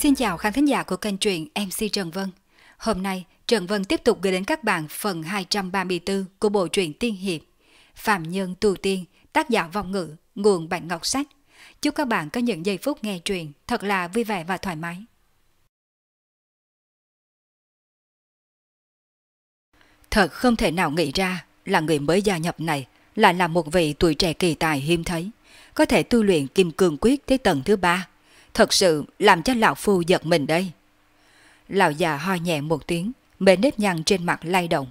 Xin chào khán thính giả của kênh truyện MC Trần Vân. Hôm nay, Trần Vân tiếp tục gửi đến các bạn phần 234 của bộ truyện Tiên Hiệp. Phạm Nhân tù Tiên, tác giả vong ngữ, nguồn bạn ngọc sách. Chúc các bạn có những giây phút nghe truyện thật là vui vẻ và thoải mái. Thật không thể nào nghĩ ra là người mới gia nhập này lại là một vị tuổi trẻ kỳ tài hiếm thấy, có thể tu luyện kim cương quyết tới tầng thứ ba thật sự làm cho lão phu giật mình đây. Lão già ho nhẹ một tiếng, mề nếp nhăn trên mặt lay động.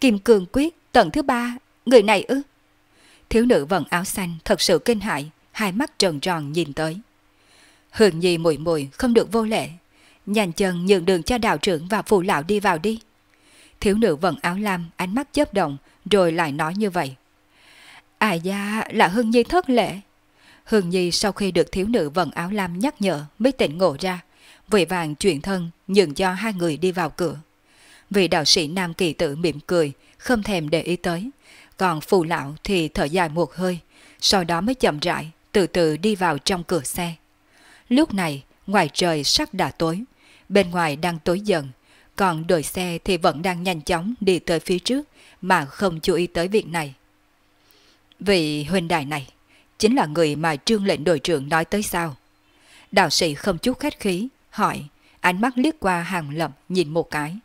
Kim cương quyết, tầng thứ ba, người này ư? Thiếu nữ vận áo xanh thật sự kinh hại, hai mắt tròn tròn nhìn tới. Hường nhi mùi mùi không được vô lệ, nhanh chân nhường đường cho đạo trưởng và phụ lão đi vào đi. Thiếu nữ vận áo lam, ánh mắt chớp động, rồi lại nói như vậy. À da, là Hương Nhi thất lễ. Hương Nhi sau khi được thiếu nữ vận áo lam nhắc nhở mới tỉnh ngộ ra, vội vàng chuyển thân nhường cho hai người đi vào cửa. Vị đạo sĩ Nam Kỳ Tử mỉm cười, không thèm để ý tới, còn phù lão thì thở dài một hơi, sau đó mới chậm rãi, từ từ đi vào trong cửa xe. Lúc này, ngoài trời sắc đã tối, bên ngoài đang tối dần, còn đội xe thì vẫn đang nhanh chóng đi tới phía trước mà không chú ý tới việc này. Vị huynh đài này chính là người mà trương lệnh đội trưởng nói tới sao? Đạo sĩ không chút khách khí, hỏi, ánh mắt liếc qua hàng lậm nhìn một cái.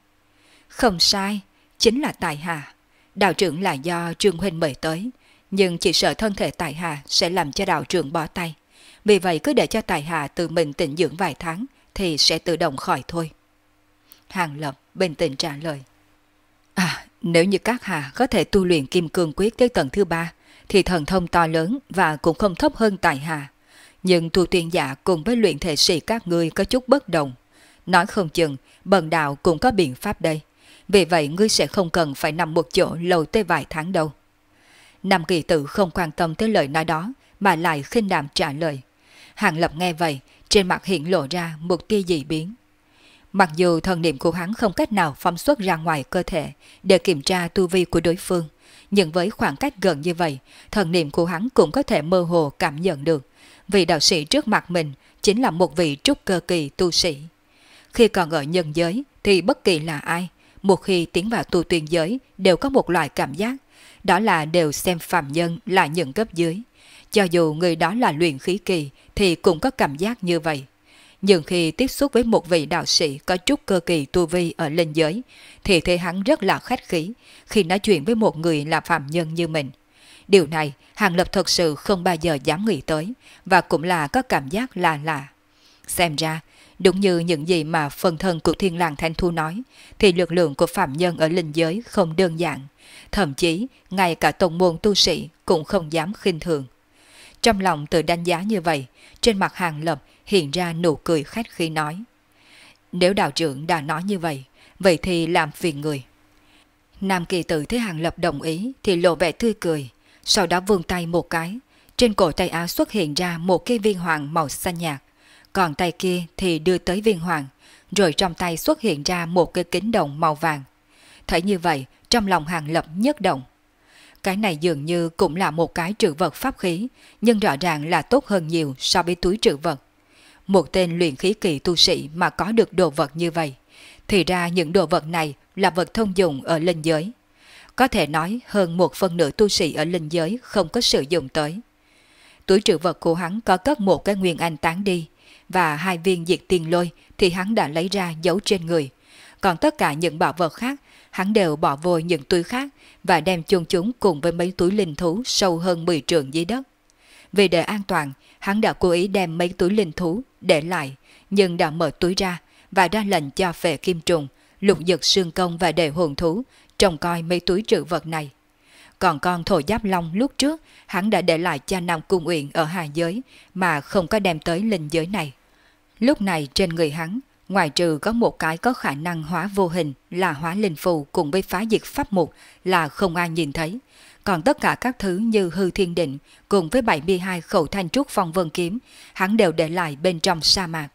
Không sai, chính là Tài Hà. Đạo trưởng là do Trương Huynh mời tới, nhưng chỉ sợ thân thể Tài Hà sẽ làm cho đạo trưởng bỏ tay. Vì vậy cứ để cho Tài Hà tự mình tịnh dưỡng vài tháng thì sẽ tự động khỏi thôi. Hàng lậm bình tĩnh trả lời. À, nếu như các Hà có thể tu luyện kim cương quyết tới tầng thứ ba, thì thần thông to lớn và cũng không thấp hơn tài hà. Nhưng tu tiên giả cùng với luyện thể sĩ các ngươi có chút bất đồng. Nói không chừng, bần đạo cũng có biện pháp đây. Vì vậy ngươi sẽ không cần phải nằm một chỗ lâu tới vài tháng đâu. Nam kỳ tử không quan tâm tới lời nói đó, mà lại khinh đạm trả lời. Hàng Lập nghe vậy, trên mặt hiện lộ ra một tia dị biến. Mặc dù thần niệm của hắn không cách nào phóng xuất ra ngoài cơ thể để kiểm tra tu vi của đối phương, nhưng với khoảng cách gần như vậy, thần niệm của hắn cũng có thể mơ hồ cảm nhận được. Vị đạo sĩ trước mặt mình chính là một vị trúc cơ kỳ tu sĩ. Khi còn ở nhân giới thì bất kỳ là ai, một khi tiến vào tu tiên giới đều có một loại cảm giác, đó là đều xem phàm nhân là những cấp dưới. Cho dù người đó là luyện khí kỳ thì cũng có cảm giác như vậy nhưng khi tiếp xúc với một vị đạo sĩ có chút cơ kỳ tu vi ở linh giới, thì thấy hắn rất là khách khí khi nói chuyện với một người là phạm nhân như mình. Điều này, Hàng Lập thật sự không bao giờ dám nghĩ tới, và cũng là có cảm giác là lạ. Xem ra, đúng như những gì mà phần thân của thiên làng Thanh Thu nói, thì lực lượng của phạm nhân ở linh giới không đơn giản. Thậm chí, ngay cả tông môn tu sĩ cũng không dám khinh thường. Trong lòng tự đánh giá như vậy, trên mặt Hàng Lập hiện ra nụ cười khách khi nói. Nếu đạo trưởng đã nói như vậy, vậy thì làm phiền người. Nam kỳ tử thấy Hàng Lập đồng ý thì lộ vẻ tươi cười, sau đó vươn tay một cái, trên cổ tay áo xuất hiện ra một cái viên hoàng màu xanh nhạt, còn tay kia thì đưa tới viên hoàng, rồi trong tay xuất hiện ra một cái kính đồng màu vàng. Thấy như vậy, trong lòng Hàng Lập nhất động. Cái này dường như cũng là một cái trữ vật pháp khí, nhưng rõ ràng là tốt hơn nhiều so với túi trữ vật một tên luyện khí kỳ tu sĩ mà có được đồ vật như vậy. Thì ra những đồ vật này là vật thông dụng ở linh giới. Có thể nói hơn một phần nửa tu sĩ ở linh giới không có sử dụng tới. Túi trữ vật của hắn có cất một cái nguyên anh tán đi, và hai viên diệt tiền lôi thì hắn đã lấy ra giấu trên người. Còn tất cả những bảo vật khác, hắn đều bỏ vô những túi khác và đem chôn chúng cùng với mấy túi linh thú sâu hơn 10 trường dưới đất. Vì để an toàn, Hắn đã cố ý đem mấy túi linh thú để lại, nhưng đã mở túi ra và ra lệnh cho phệ kim trùng, lục dực xương công và đề hồn thú trông coi mấy túi trữ vật này. Còn con thổ giáp long lúc trước, hắn đã để lại cho Nam Cung Uyển ở hà giới mà không có đem tới linh giới này. Lúc này trên người hắn, ngoài trừ có một cái có khả năng hóa vô hình là hóa linh phù cùng với phá diệt pháp mục là không ai nhìn thấy. Còn tất cả các thứ như hư thiên định cùng với 72 khẩu thanh trúc phong vân kiếm, hắn đều để lại bên trong sa mạc.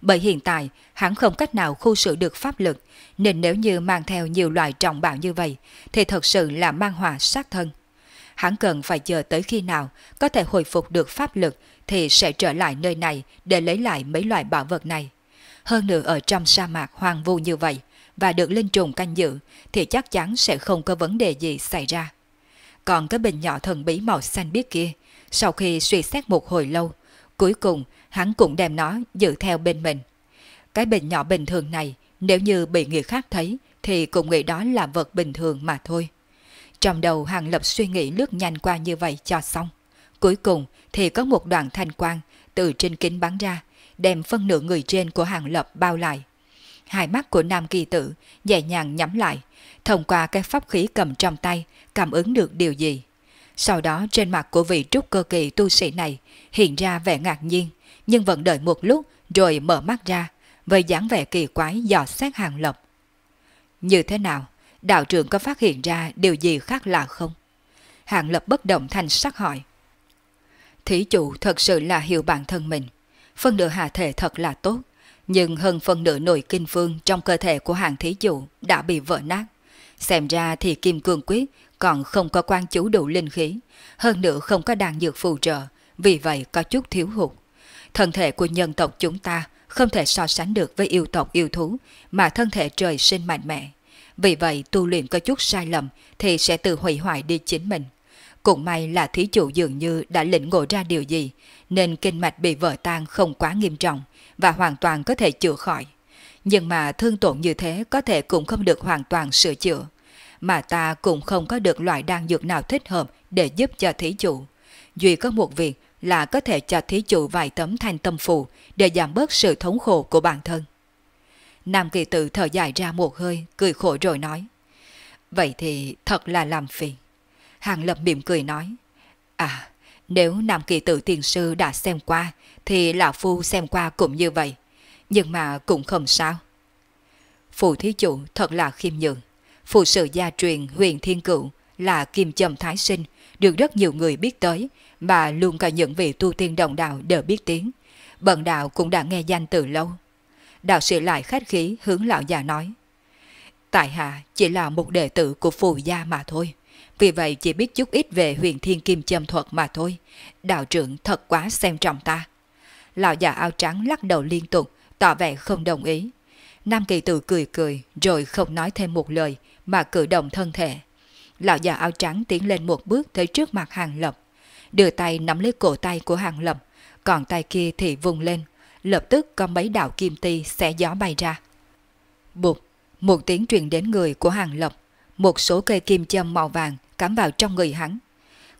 Bởi hiện tại, hắn không cách nào khu sự được pháp lực, nên nếu như mang theo nhiều loại trọng bảo như vậy, thì thật sự là mang họa sát thân. Hắn cần phải chờ tới khi nào có thể hồi phục được pháp lực thì sẽ trở lại nơi này để lấy lại mấy loại bảo vật này. Hơn nữa ở trong sa mạc hoang vu như vậy, và được linh trùng canh giữ thì chắc chắn sẽ không có vấn đề gì xảy ra. Còn cái bình nhỏ thần bí màu xanh biếc kia, sau khi suy xét một hồi lâu, cuối cùng hắn cũng đem nó giữ theo bên mình. Cái bình nhỏ bình thường này, nếu như bị người khác thấy, thì cũng nghĩ đó là vật bình thường mà thôi. Trong đầu Hàng Lập suy nghĩ lướt nhanh qua như vậy cho xong. Cuối cùng thì có một đoạn thanh quang từ trên kính bắn ra, đem phân nửa người trên của Hàng Lập bao lại. Hai mắt của Nam Kỳ Tử nhẹ nhàng nhắm lại, thông qua cái pháp khí cầm trong tay, cảm ứng được điều gì. Sau đó trên mặt của vị trúc cơ kỳ tu sĩ này hiện ra vẻ ngạc nhiên, nhưng vẫn đợi một lúc rồi mở mắt ra, với dáng vẻ kỳ quái dò xét hàng lập. Như thế nào? Đạo trưởng có phát hiện ra điều gì khác lạ không? Hàng lập bất động thành sắc hỏi. Thí chủ thật sự là hiểu bản thân mình. Phân nửa hạ thể thật là tốt, nhưng hơn phân nửa nội kinh phương trong cơ thể của hàng thí chủ đã bị vỡ nát. Xem ra thì Kim Cương Quyết còn không có quan chú đủ linh khí, hơn nữa không có đàn dược phù trợ, vì vậy có chút thiếu hụt. Thân thể của nhân tộc chúng ta không thể so sánh được với yêu tộc yêu thú, mà thân thể trời sinh mạnh mẽ. Vì vậy tu luyện có chút sai lầm thì sẽ tự hủy hoại đi chính mình. Cũng may là thí chủ dường như đã lĩnh ngộ ra điều gì, nên kinh mạch bị vỡ tan không quá nghiêm trọng và hoàn toàn có thể chữa khỏi. Nhưng mà thương tổn như thế có thể cũng không được hoàn toàn sửa chữa. Mà ta cũng không có được loại đan dược nào thích hợp để giúp cho thí chủ. Duy có một việc là có thể cho thí chủ vài tấm thanh tâm phù để giảm bớt sự thống khổ của bản thân. Nam kỳ tử thở dài ra một hơi, cười khổ rồi nói. Vậy thì thật là làm phiền. Hàng Lập mỉm cười nói. À, nếu Nam kỳ tử tiền sư đã xem qua, thì Lão Phu xem qua cũng như vậy nhưng mà cũng không sao. phụ thí chủ thật là khiêm nhường. phụ sự gia truyền huyền thiên cựu là kim châm thái sinh, được rất nhiều người biết tới, mà luôn cả những vị tu tiên đồng đạo đều biết tiếng. Bần đạo cũng đã nghe danh từ lâu. Đạo sĩ lại khách khí hướng lão già nói. Tại hạ chỉ là một đệ tử của phù gia mà thôi, vì vậy chỉ biết chút ít về huyền thiên kim châm thuật mà thôi. Đạo trưởng thật quá xem trọng ta. Lão già áo trắng lắc đầu liên tục, tỏ vẻ không đồng ý. Nam kỳ tử cười cười rồi không nói thêm một lời mà cử động thân thể. Lão già áo trắng tiến lên một bước tới trước mặt Hàng Lập. Đưa tay nắm lấy cổ tay của Hàng Lập, còn tay kia thì vùng lên. Lập tức có mấy đạo kim ti xé gió bay ra. Bụt, một tiếng truyền đến người của Hàng Lập. Một số cây kim châm màu vàng cắm vào trong người hắn.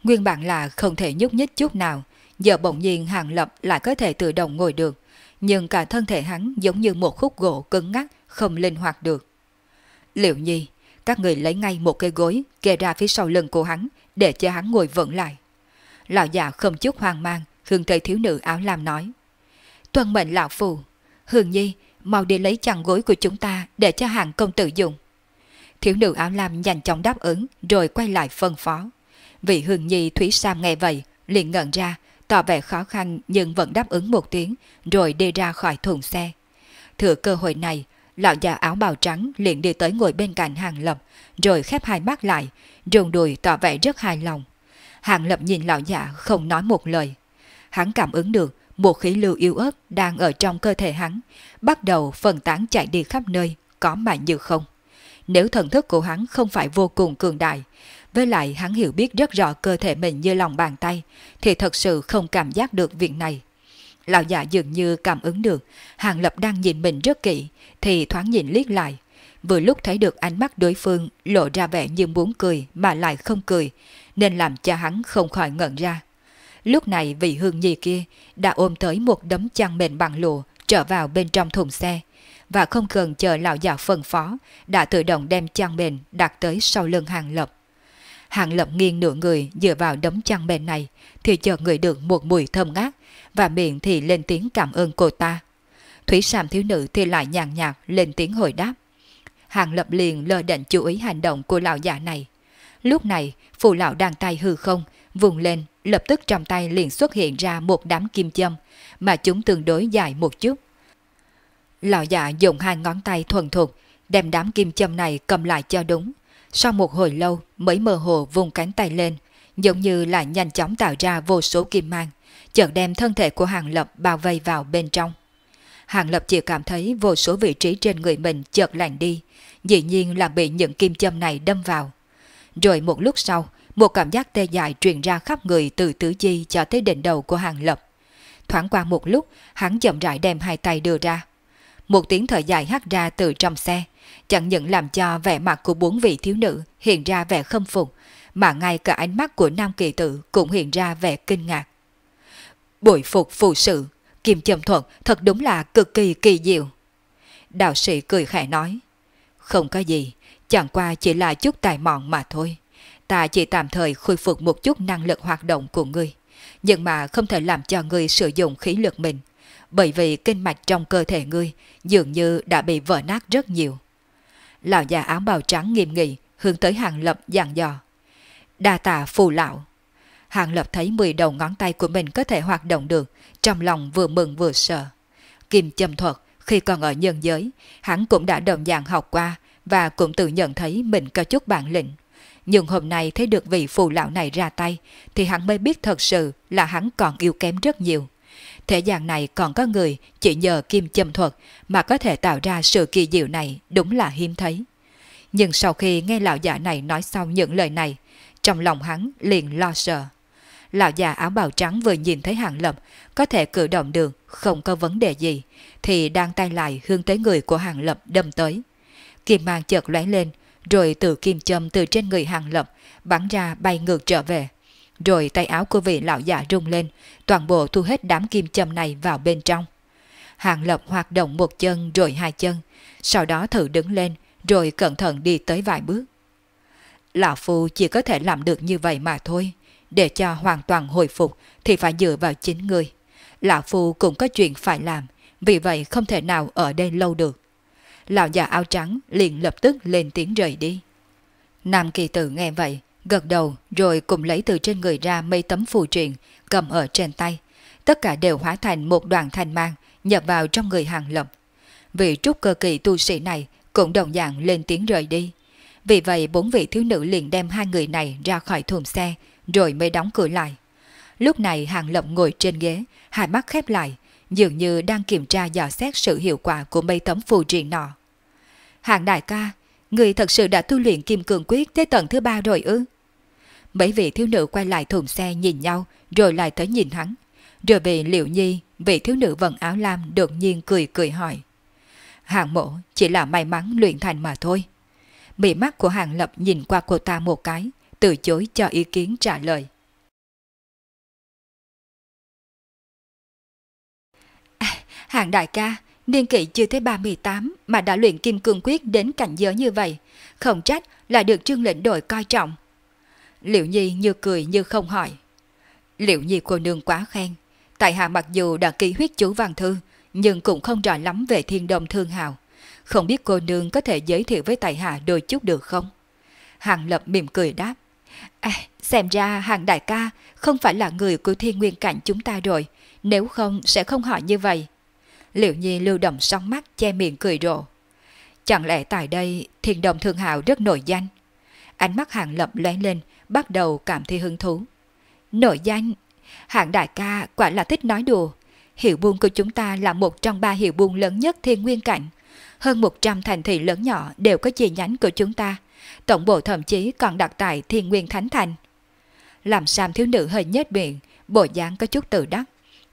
Nguyên bản là không thể nhúc nhích chút nào, giờ bỗng nhiên Hàng Lập lại có thể tự động ngồi được nhưng cả thân thể hắn giống như một khúc gỗ cứng ngắc, không linh hoạt được. Liệu nhi, các người lấy ngay một cây gối kê ra phía sau lưng của hắn để cho hắn ngồi vững lại. Lão già không chút hoang mang, hương thấy thiếu nữ áo lam nói. Tuân mệnh lão phù, hương nhi, mau đi lấy chăn gối của chúng ta để cho hàng công tử dùng. Thiếu nữ áo lam nhanh chóng đáp ứng rồi quay lại phân phó. Vị hương nhi Thúy Sam nghe vậy, liền ngẩn ra, tỏ vẻ khó khăn nhưng vẫn đáp ứng một tiếng, rồi đi ra khỏi thùng xe. Thừa cơ hội này, lão già áo bào trắng liền đi tới ngồi bên cạnh Hàng Lập, rồi khép hai mắt lại, rùng đùi tỏ vẻ rất hài lòng. Hàng Lập nhìn lão già không nói một lời. Hắn cảm ứng được một khí lưu yếu ớt đang ở trong cơ thể hắn, bắt đầu phân tán chạy đi khắp nơi, có mà như không. Nếu thần thức của hắn không phải vô cùng cường đại, với lại hắn hiểu biết rất rõ cơ thể mình như lòng bàn tay, thì thật sự không cảm giác được việc này. Lão già dường như cảm ứng được, Hàng Lập đang nhìn mình rất kỹ, thì thoáng nhìn liếc lại. Vừa lúc thấy được ánh mắt đối phương lộ ra vẻ như muốn cười mà lại không cười, nên làm cho hắn không khỏi ngẩn ra. Lúc này vị hương nhi kia đã ôm tới một đấm chăn mền bằng lụa trở vào bên trong thùng xe, và không cần chờ lão già phân phó, đã tự động đem chăn mền đặt tới sau lưng Hàng Lập. Hàng lộng nghiêng nửa người dựa vào đống chăn mềm này thì chợt người được một mùi thơm ngát và miệng thì lên tiếng cảm ơn cô ta. Thủy Sam thiếu nữ thì lại nhàn nhạt lên tiếng hồi đáp. Hàng lập liền lơ định chú ý hành động của lão già này. Lúc này, phụ lão đang tay hư không, vùng lên, lập tức trong tay liền xuất hiện ra một đám kim châm, mà chúng tương đối dài một chút. Lão già dùng hai ngón tay thuần thục, đem đám kim châm này cầm lại cho đúng, sau một hồi lâu mới mơ hồ vùng cánh tay lên, giống như là nhanh chóng tạo ra vô số kim mang, chợt đem thân thể của Hàng Lập bao vây vào bên trong. Hàng Lập chỉ cảm thấy vô số vị trí trên người mình chợt lạnh đi, dĩ nhiên là bị những kim châm này đâm vào. Rồi một lúc sau, một cảm giác tê dại truyền ra khắp người từ tứ chi cho tới đỉnh đầu của Hàng Lập. Thoáng qua một lúc, hắn chậm rãi đem hai tay đưa ra một tiếng thở dài hắt ra từ trong xe, chẳng những làm cho vẻ mặt của bốn vị thiếu nữ hiện ra vẻ khâm phục, mà ngay cả ánh mắt của nam kỳ tử cũng hiện ra vẻ kinh ngạc. Bội phục phù sự, Kim Châm Thuận thật đúng là cực kỳ kỳ diệu. Đạo sĩ cười khẽ nói, không có gì, chẳng qua chỉ là chút tài mọn mà thôi. Ta chỉ tạm thời khôi phục một chút năng lực hoạt động của ngươi, nhưng mà không thể làm cho ngươi sử dụng khí lực mình bởi vì kinh mạch trong cơ thể ngươi dường như đã bị vỡ nát rất nhiều. Lão già áo bào trắng nghiêm nghị hướng tới Hàng Lập dặn dò. Đa tạ phù lão. Hàng Lập thấy 10 đầu ngón tay của mình có thể hoạt động được, trong lòng vừa mừng vừa sợ. Kim châm thuật, khi còn ở nhân giới, hắn cũng đã đồng dạng học qua và cũng tự nhận thấy mình có chút bản lĩnh. Nhưng hôm nay thấy được vị phù lão này ra tay, thì hắn mới biết thật sự là hắn còn yêu kém rất nhiều. Thế gian này còn có người chỉ nhờ kim châm thuật mà có thể tạo ra sự kỳ diệu này đúng là hiếm thấy. Nhưng sau khi nghe lão giả này nói xong những lời này, trong lòng hắn liền lo sợ. Lão già áo bào trắng vừa nhìn thấy hàng lập có thể cử động được, không có vấn đề gì, thì đang tay lại hướng tới người của hàng lập đâm tới. Kim mang chợt lóe lên, rồi từ kim châm từ trên người hàng lập bắn ra bay ngược trở về. Rồi tay áo của vị lão già rung lên, toàn bộ thu hết đám kim châm này vào bên trong. Hàng Lập hoạt động một chân rồi hai chân, sau đó thử đứng lên, rồi cẩn thận đi tới vài bước. Lão Phu chỉ có thể làm được như vậy mà thôi, để cho hoàn toàn hồi phục thì phải dựa vào chính người. Lão Phu cũng có chuyện phải làm, vì vậy không thể nào ở đây lâu được. Lão già áo trắng liền lập tức lên tiếng rời đi. Nam kỳ tử nghe vậy, gật đầu rồi cùng lấy từ trên người ra mấy tấm phù triện, cầm ở trên tay. Tất cả đều hóa thành một đoàn thanh mang, nhập vào trong người hàng lập. Vị trúc cơ kỳ tu sĩ này cũng đồng dạng lên tiếng rời đi. Vì vậy bốn vị thiếu nữ liền đem hai người này ra khỏi thùng xe, rồi mới đóng cửa lại. Lúc này hàng lộng ngồi trên ghế, hai mắt khép lại, dường như đang kiểm tra dò xét sự hiệu quả của mấy tấm phù triện nọ. Hàng đại ca, người thật sự đã tu luyện kim cường quyết tới tầng thứ ba rồi ư? Mấy vị thiếu nữ quay lại thùng xe nhìn nhau, rồi lại tới nhìn hắn. Rồi về liệu nhi, vị thiếu nữ vận áo lam đột nhiên cười cười hỏi. hạng mộ chỉ là may mắn luyện thành mà thôi. Mị mắt của hàng lập nhìn qua cô ta một cái, từ chối cho ý kiến trả lời. À, hạng đại ca, niên kỷ chưa tới 38 mà đã luyện kim cương quyết đến cảnh giới như vậy. Không trách là được trương lệnh đội coi trọng, Liệu Nhi như cười như không hỏi. Liệu Nhi cô nương quá khen. Tại hạ mặc dù đã ký huyết chú văn thư, nhưng cũng không rõ lắm về thiên đồng thương hào. Không biết cô nương có thể giới thiệu với tại hạ đôi chút được không? Hàng Lập mỉm cười đáp. À, xem ra hàng đại ca không phải là người của thiên nguyên cảnh chúng ta rồi, nếu không sẽ không hỏi như vậy. Liệu Nhi lưu động sóng mắt che miệng cười rộ. Chẳng lẽ tại đây thiên đồng thương hào rất nổi danh? Ánh mắt hàng lập lóe lên, bắt đầu cảm thấy hứng thú. Nổi danh, hạng đại ca quả là thích nói đùa. Hiệu buôn của chúng ta là một trong ba hiệu buôn lớn nhất thiên nguyên cảnh. Hơn 100 thành thị lớn nhỏ đều có chi nhánh của chúng ta. Tổng bộ thậm chí còn đặt tại thiên nguyên thánh thành. Làm Sam thiếu nữ hơi nhếch miệng, bộ dáng có chút tự đắc.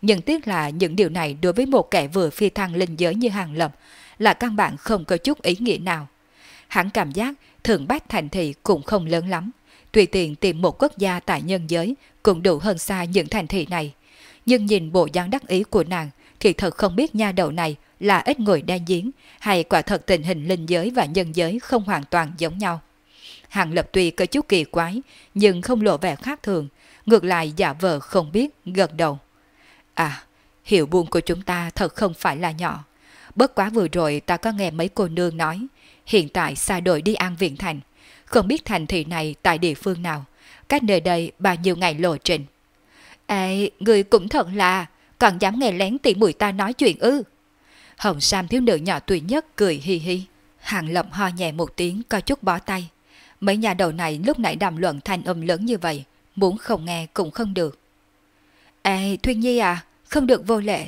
Nhưng tiếc là những điều này đối với một kẻ vừa phi thăng linh giới như Hàng Lập là căn bản không có chút ý nghĩa nào. Hắn cảm giác thượng bách thành thị cũng không lớn lắm tùy tiện tìm một quốc gia tại nhân giới cũng đủ hơn xa những thành thị này. Nhưng nhìn bộ dáng đắc ý của nàng thì thật không biết nha đầu này là ít người đa giếng hay quả thật tình hình linh giới và nhân giới không hoàn toàn giống nhau. Hàng Lập tuy có chút kỳ quái nhưng không lộ vẻ khác thường, ngược lại giả vờ không biết, gật đầu. À, hiểu buông của chúng ta thật không phải là nhỏ. Bất quá vừa rồi ta có nghe mấy cô nương nói, hiện tại xa đội đi An Viện Thành – không biết thành thị này tại địa phương nào, cách nơi đây bao nhiêu ngày lộ trình. Ê, người cũng thật là, còn dám nghe lén tỉ mũi ta nói chuyện ư. Hồng Sam thiếu nữ nhỏ tuổi nhất cười hi hi. Hàng lộng ho nhẹ một tiếng coi chút bỏ tay. Mấy nhà đầu này lúc nãy đàm luận thanh âm lớn như vậy, muốn không nghe cũng không được. Ê, Thuyên Nhi à, không được vô lệ.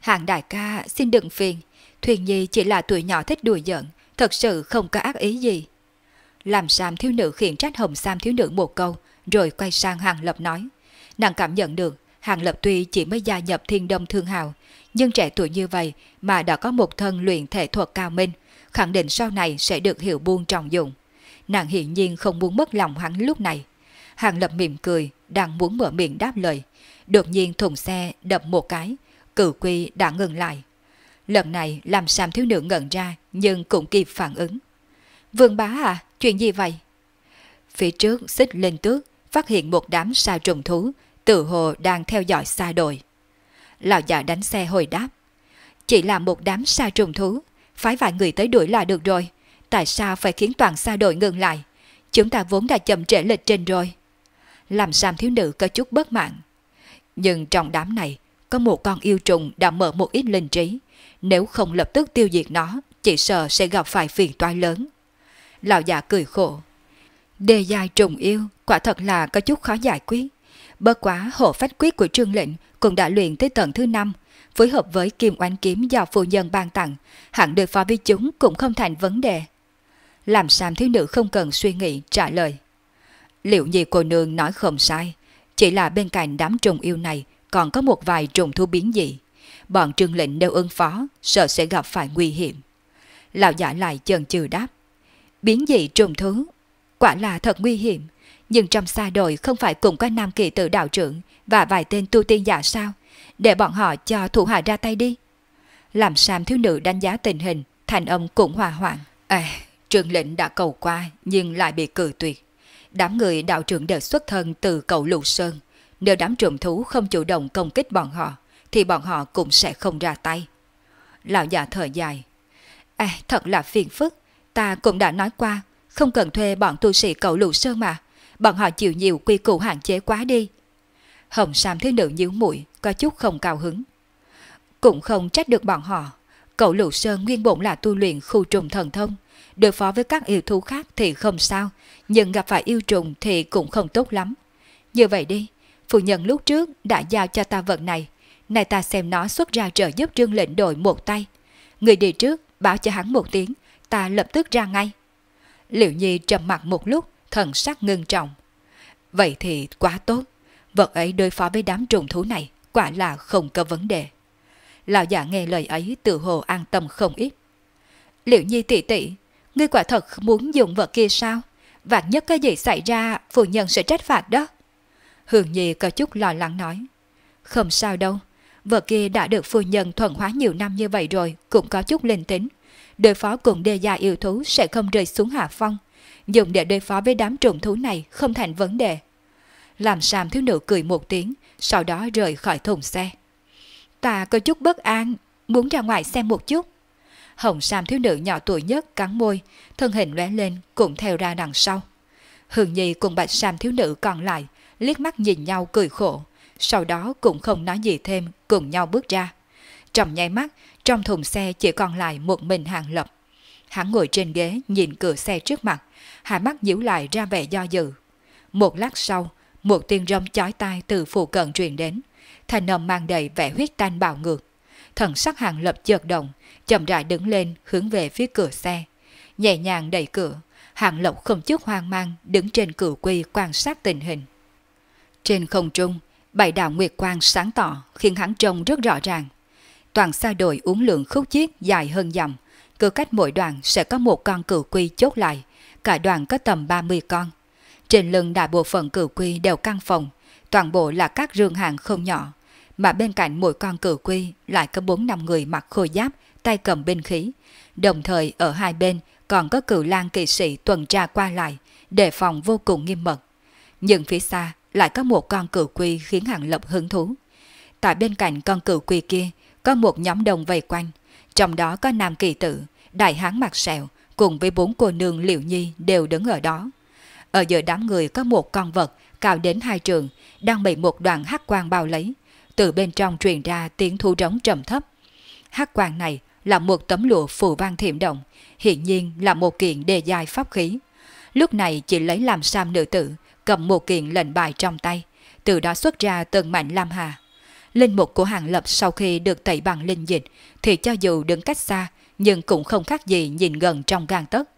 Hàng đại ca xin đừng phiền, Thuyền Nhi chỉ là tuổi nhỏ thích đùa giận, thật sự không có ác ý gì. Làm Sam thiếu nữ khiển trách Hồng Sam thiếu nữ một câu, rồi quay sang Hàng Lập nói. Nàng cảm nhận được, Hàng Lập tuy chỉ mới gia nhập thiên đông thương hào, nhưng trẻ tuổi như vậy mà đã có một thân luyện thể thuật cao minh, khẳng định sau này sẽ được hiểu buông trọng dụng. Nàng hiển nhiên không muốn mất lòng hắn lúc này. Hàng Lập mỉm cười, đang muốn mở miệng đáp lời. Đột nhiên thùng xe đập một cái, cử quy đã ngừng lại. Lần này làm Sam thiếu nữ ngẩn ra nhưng cũng kịp phản ứng. Vương bá à, chuyện gì vậy? Phía trước xích lên tước, phát hiện một đám sa trùng thú, tự hồ đang theo dõi xa đội Lão già đánh xe hồi đáp. Chỉ là một đám sa trùng thú, phái vài người tới đuổi là được rồi. Tại sao phải khiến toàn xa đội ngừng lại? Chúng ta vốn đã chậm trễ lịch trình rồi. Làm Sam thiếu nữ có chút bất mạng Nhưng trong đám này, có một con yêu trùng đã mở một ít linh trí. Nếu không lập tức tiêu diệt nó, chỉ sợ sẽ gặp phải phiền toái lớn lão già cười khổ. Đề dài trùng yêu, quả thật là có chút khó giải quyết. Bất quá hộ phách quyết của trương lệnh cũng đã luyện tới tầng thứ năm, phối hợp với kim oanh kiếm do phu nhân ban tặng, hẳn đối phó với chúng cũng không thành vấn đề. Làm Sam thiếu nữ không cần suy nghĩ trả lời. Liệu gì cô nương nói không sai, chỉ là bên cạnh đám trùng yêu này còn có một vài trùng thu biến dị. Bọn trương lệnh đều ứng phó, sợ sẽ gặp phải nguy hiểm. Lão giả lại chần chừ đáp biến dị trùng thú. Quả là thật nguy hiểm, nhưng trong xa đội không phải cùng có nam kỳ tự đạo trưởng và vài tên tu tiên giả sao, để bọn họ cho thủ hạ ra tay đi. Làm Sam thiếu nữ đánh giá tình hình, thành âm cũng hòa hoạn. À, trường lệnh đã cầu qua nhưng lại bị cử tuyệt. Đám người đạo trưởng đều xuất thân từ cầu Lục Sơn. Nếu đám trùng thú không chủ động công kích bọn họ, thì bọn họ cũng sẽ không ra tay. Lão già thở dài. À, thật là phiền phức. Ta cũng đã nói qua, không cần thuê bọn tu sĩ cậu lục sơn mà, bọn họ chịu nhiều quy củ hạn chế quá đi. Hồng Sam thiếu nữ nhíu mũi, có chút không cao hứng. Cũng không trách được bọn họ, cậu lục sơn nguyên bổn là tu luyện khu trùng thần thông, đối phó với các yêu thú khác thì không sao, nhưng gặp phải yêu trùng thì cũng không tốt lắm. Như vậy đi, phụ nhân lúc trước đã giao cho ta vật này, nay ta xem nó xuất ra trợ giúp trương lệnh đội một tay. Người đi trước, báo cho hắn một tiếng, ta lập tức ra ngay. Liệu Nhi trầm mặt một lúc, thần sắc ngưng trọng. Vậy thì quá tốt, vật ấy đối phó với đám trùng thú này quả là không có vấn đề. Lão giả nghe lời ấy tự hồ an tâm không ít. Liệu Nhi tỷ tỷ, ngươi quả thật muốn dùng vật kia sao? Vạn nhất cái gì xảy ra, phụ nhân sẽ trách phạt đó. Hương Nhi có chút lo lắng nói. Không sao đâu, vợ kia đã được phu nhân thuận hóa nhiều năm như vậy rồi, cũng có chút linh tính đối phó cùng đề gia yêu thú sẽ không rơi xuống hạ phong. Dùng để đối phó với đám trùng thú này không thành vấn đề. Làm Sam thiếu nữ cười một tiếng, sau đó rời khỏi thùng xe. Ta có chút bất an, muốn ra ngoài xem một chút. Hồng Sam thiếu nữ nhỏ tuổi nhất cắn môi, thân hình lóe lên cũng theo ra đằng sau. Hương Nhi cùng Bạch Sam thiếu nữ còn lại liếc mắt nhìn nhau cười khổ, sau đó cũng không nói gì thêm, cùng nhau bước ra. Trong nháy mắt, trong thùng xe chỉ còn lại một mình Hàng Lập. Hắn ngồi trên ghế nhìn cửa xe trước mặt, hạ mắt nhíu lại ra vẻ do dự. Một lát sau, một tiếng râm chói tai từ phụ cận truyền đến, thành âm mang đầy vẻ huyết tanh bạo ngược. Thần sắc Hàng Lập chợt động, chậm rãi đứng lên hướng về phía cửa xe. Nhẹ nhàng đẩy cửa, Hàng Lộc không chút hoang mang đứng trên cửa quy quan sát tình hình. Trên không trung, bảy đạo nguyệt quang sáng tỏ khiến hắn trông rất rõ ràng toàn xa đội uống lượng khúc chiết dài hơn dặm. Cứ cách mỗi đoàn sẽ có một con cửu quy chốt lại, cả đoàn có tầm 30 con. Trên lưng đại bộ phận cửu quy đều căn phòng, toàn bộ là các rương hàng không nhỏ, mà bên cạnh mỗi con cửu quy lại có 4 năm người mặc khôi giáp, tay cầm binh khí. Đồng thời ở hai bên còn có cửu lang kỵ sĩ tuần tra qua lại, đề phòng vô cùng nghiêm mật. Nhưng phía xa lại có một con cửu quy khiến Hàng Lập hứng thú. Tại bên cạnh con cửu quy kia có một nhóm đồng vây quanh, trong đó có nam kỳ tử, đại hán mặt sẹo cùng với bốn cô nương liệu nhi đều đứng ở đó. Ở giữa đám người có một con vật cao đến hai trường, đang bị một đoàn hắc quang bao lấy. Từ bên trong truyền ra tiếng thu trống trầm thấp. Hắc quang này là một tấm lụa phù vang thiểm động, hiện nhiên là một kiện đề dài pháp khí. Lúc này chỉ lấy làm sam nữ tử, cầm một kiện lệnh bài trong tay, từ đó xuất ra từng mạnh lam hà. Linh mục của Hàng Lập sau khi được tẩy bằng linh dịch thì cho dù đứng cách xa nhưng cũng không khác gì nhìn gần trong gang tấc.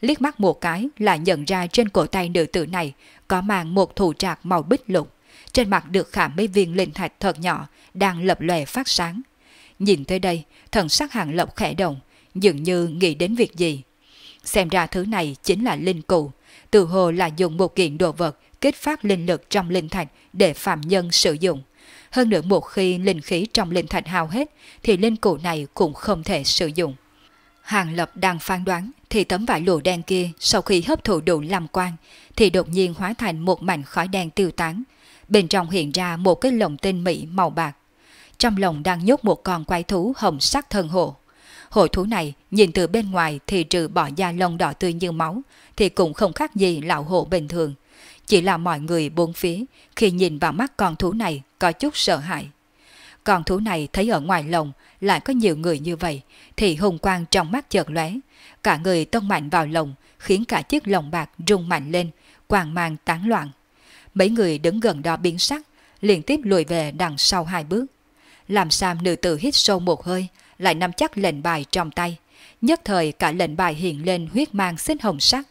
Liếc mắt một cái là nhận ra trên cổ tay nữ tử này có mang một thủ trạc màu bích lục. Trên mặt được khảm mấy viên linh thạch thật nhỏ đang lập lòe phát sáng. Nhìn tới đây, thần sắc Hàng Lập khẽ động, dường như nghĩ đến việc gì. Xem ra thứ này chính là linh cụ, từ hồ là dùng một kiện đồ vật kích phát linh lực trong linh thạch để phạm nhân sử dụng. Hơn nữa một khi linh khí trong linh thạch hao hết, thì linh cụ này cũng không thể sử dụng. Hàng Lập đang phán đoán thì tấm vải lụa đen kia sau khi hấp thụ đủ làm quang thì đột nhiên hóa thành một mảnh khói đen tiêu tán. Bên trong hiện ra một cái lồng tinh Mỹ màu bạc. Trong lồng đang nhốt một con quái thú hồng sắc thân hộ. Hộ thú này nhìn từ bên ngoài thì trừ bỏ da lông đỏ tươi như máu thì cũng không khác gì lão hộ bình thường. Chỉ là mọi người bốn phía khi nhìn vào mắt con thú này có chút sợ hãi. Còn thú này thấy ở ngoài lồng lại có nhiều người như vậy, thì hùng quang trong mắt chợt lóe, cả người tông mạnh vào lồng, khiến cả chiếc lồng bạc rung mạnh lên, quàng mang tán loạn. Mấy người đứng gần đó biến sắc, liên tiếp lùi về đằng sau hai bước. Làm Sam nữ tử hít sâu một hơi, lại nắm chắc lệnh bài trong tay. Nhất thời cả lệnh bài hiện lên huyết mang xích hồng sắc.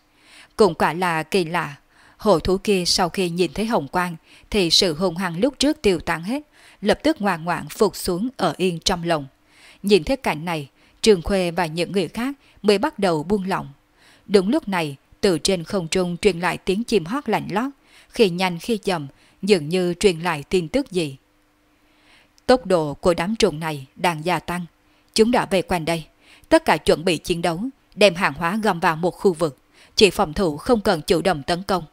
Cũng quả là kỳ lạ, Hổ thủ kia sau khi nhìn thấy hồng quang thì sự hung hăng lúc trước tiêu tan hết, lập tức ngoan ngoãn phục xuống ở yên trong lòng. Nhìn thấy cảnh này, Trường Khuê và những người khác mới bắt đầu buông lỏng. Đúng lúc này, từ trên không trung truyền lại tiếng chim hót lạnh lót, khi nhanh khi chậm, dường như truyền lại tin tức gì. Tốc độ của đám trùng này đang gia tăng. Chúng đã về quanh đây. Tất cả chuẩn bị chiến đấu, đem hàng hóa gom vào một khu vực. Chỉ phòng thủ không cần chủ động tấn công.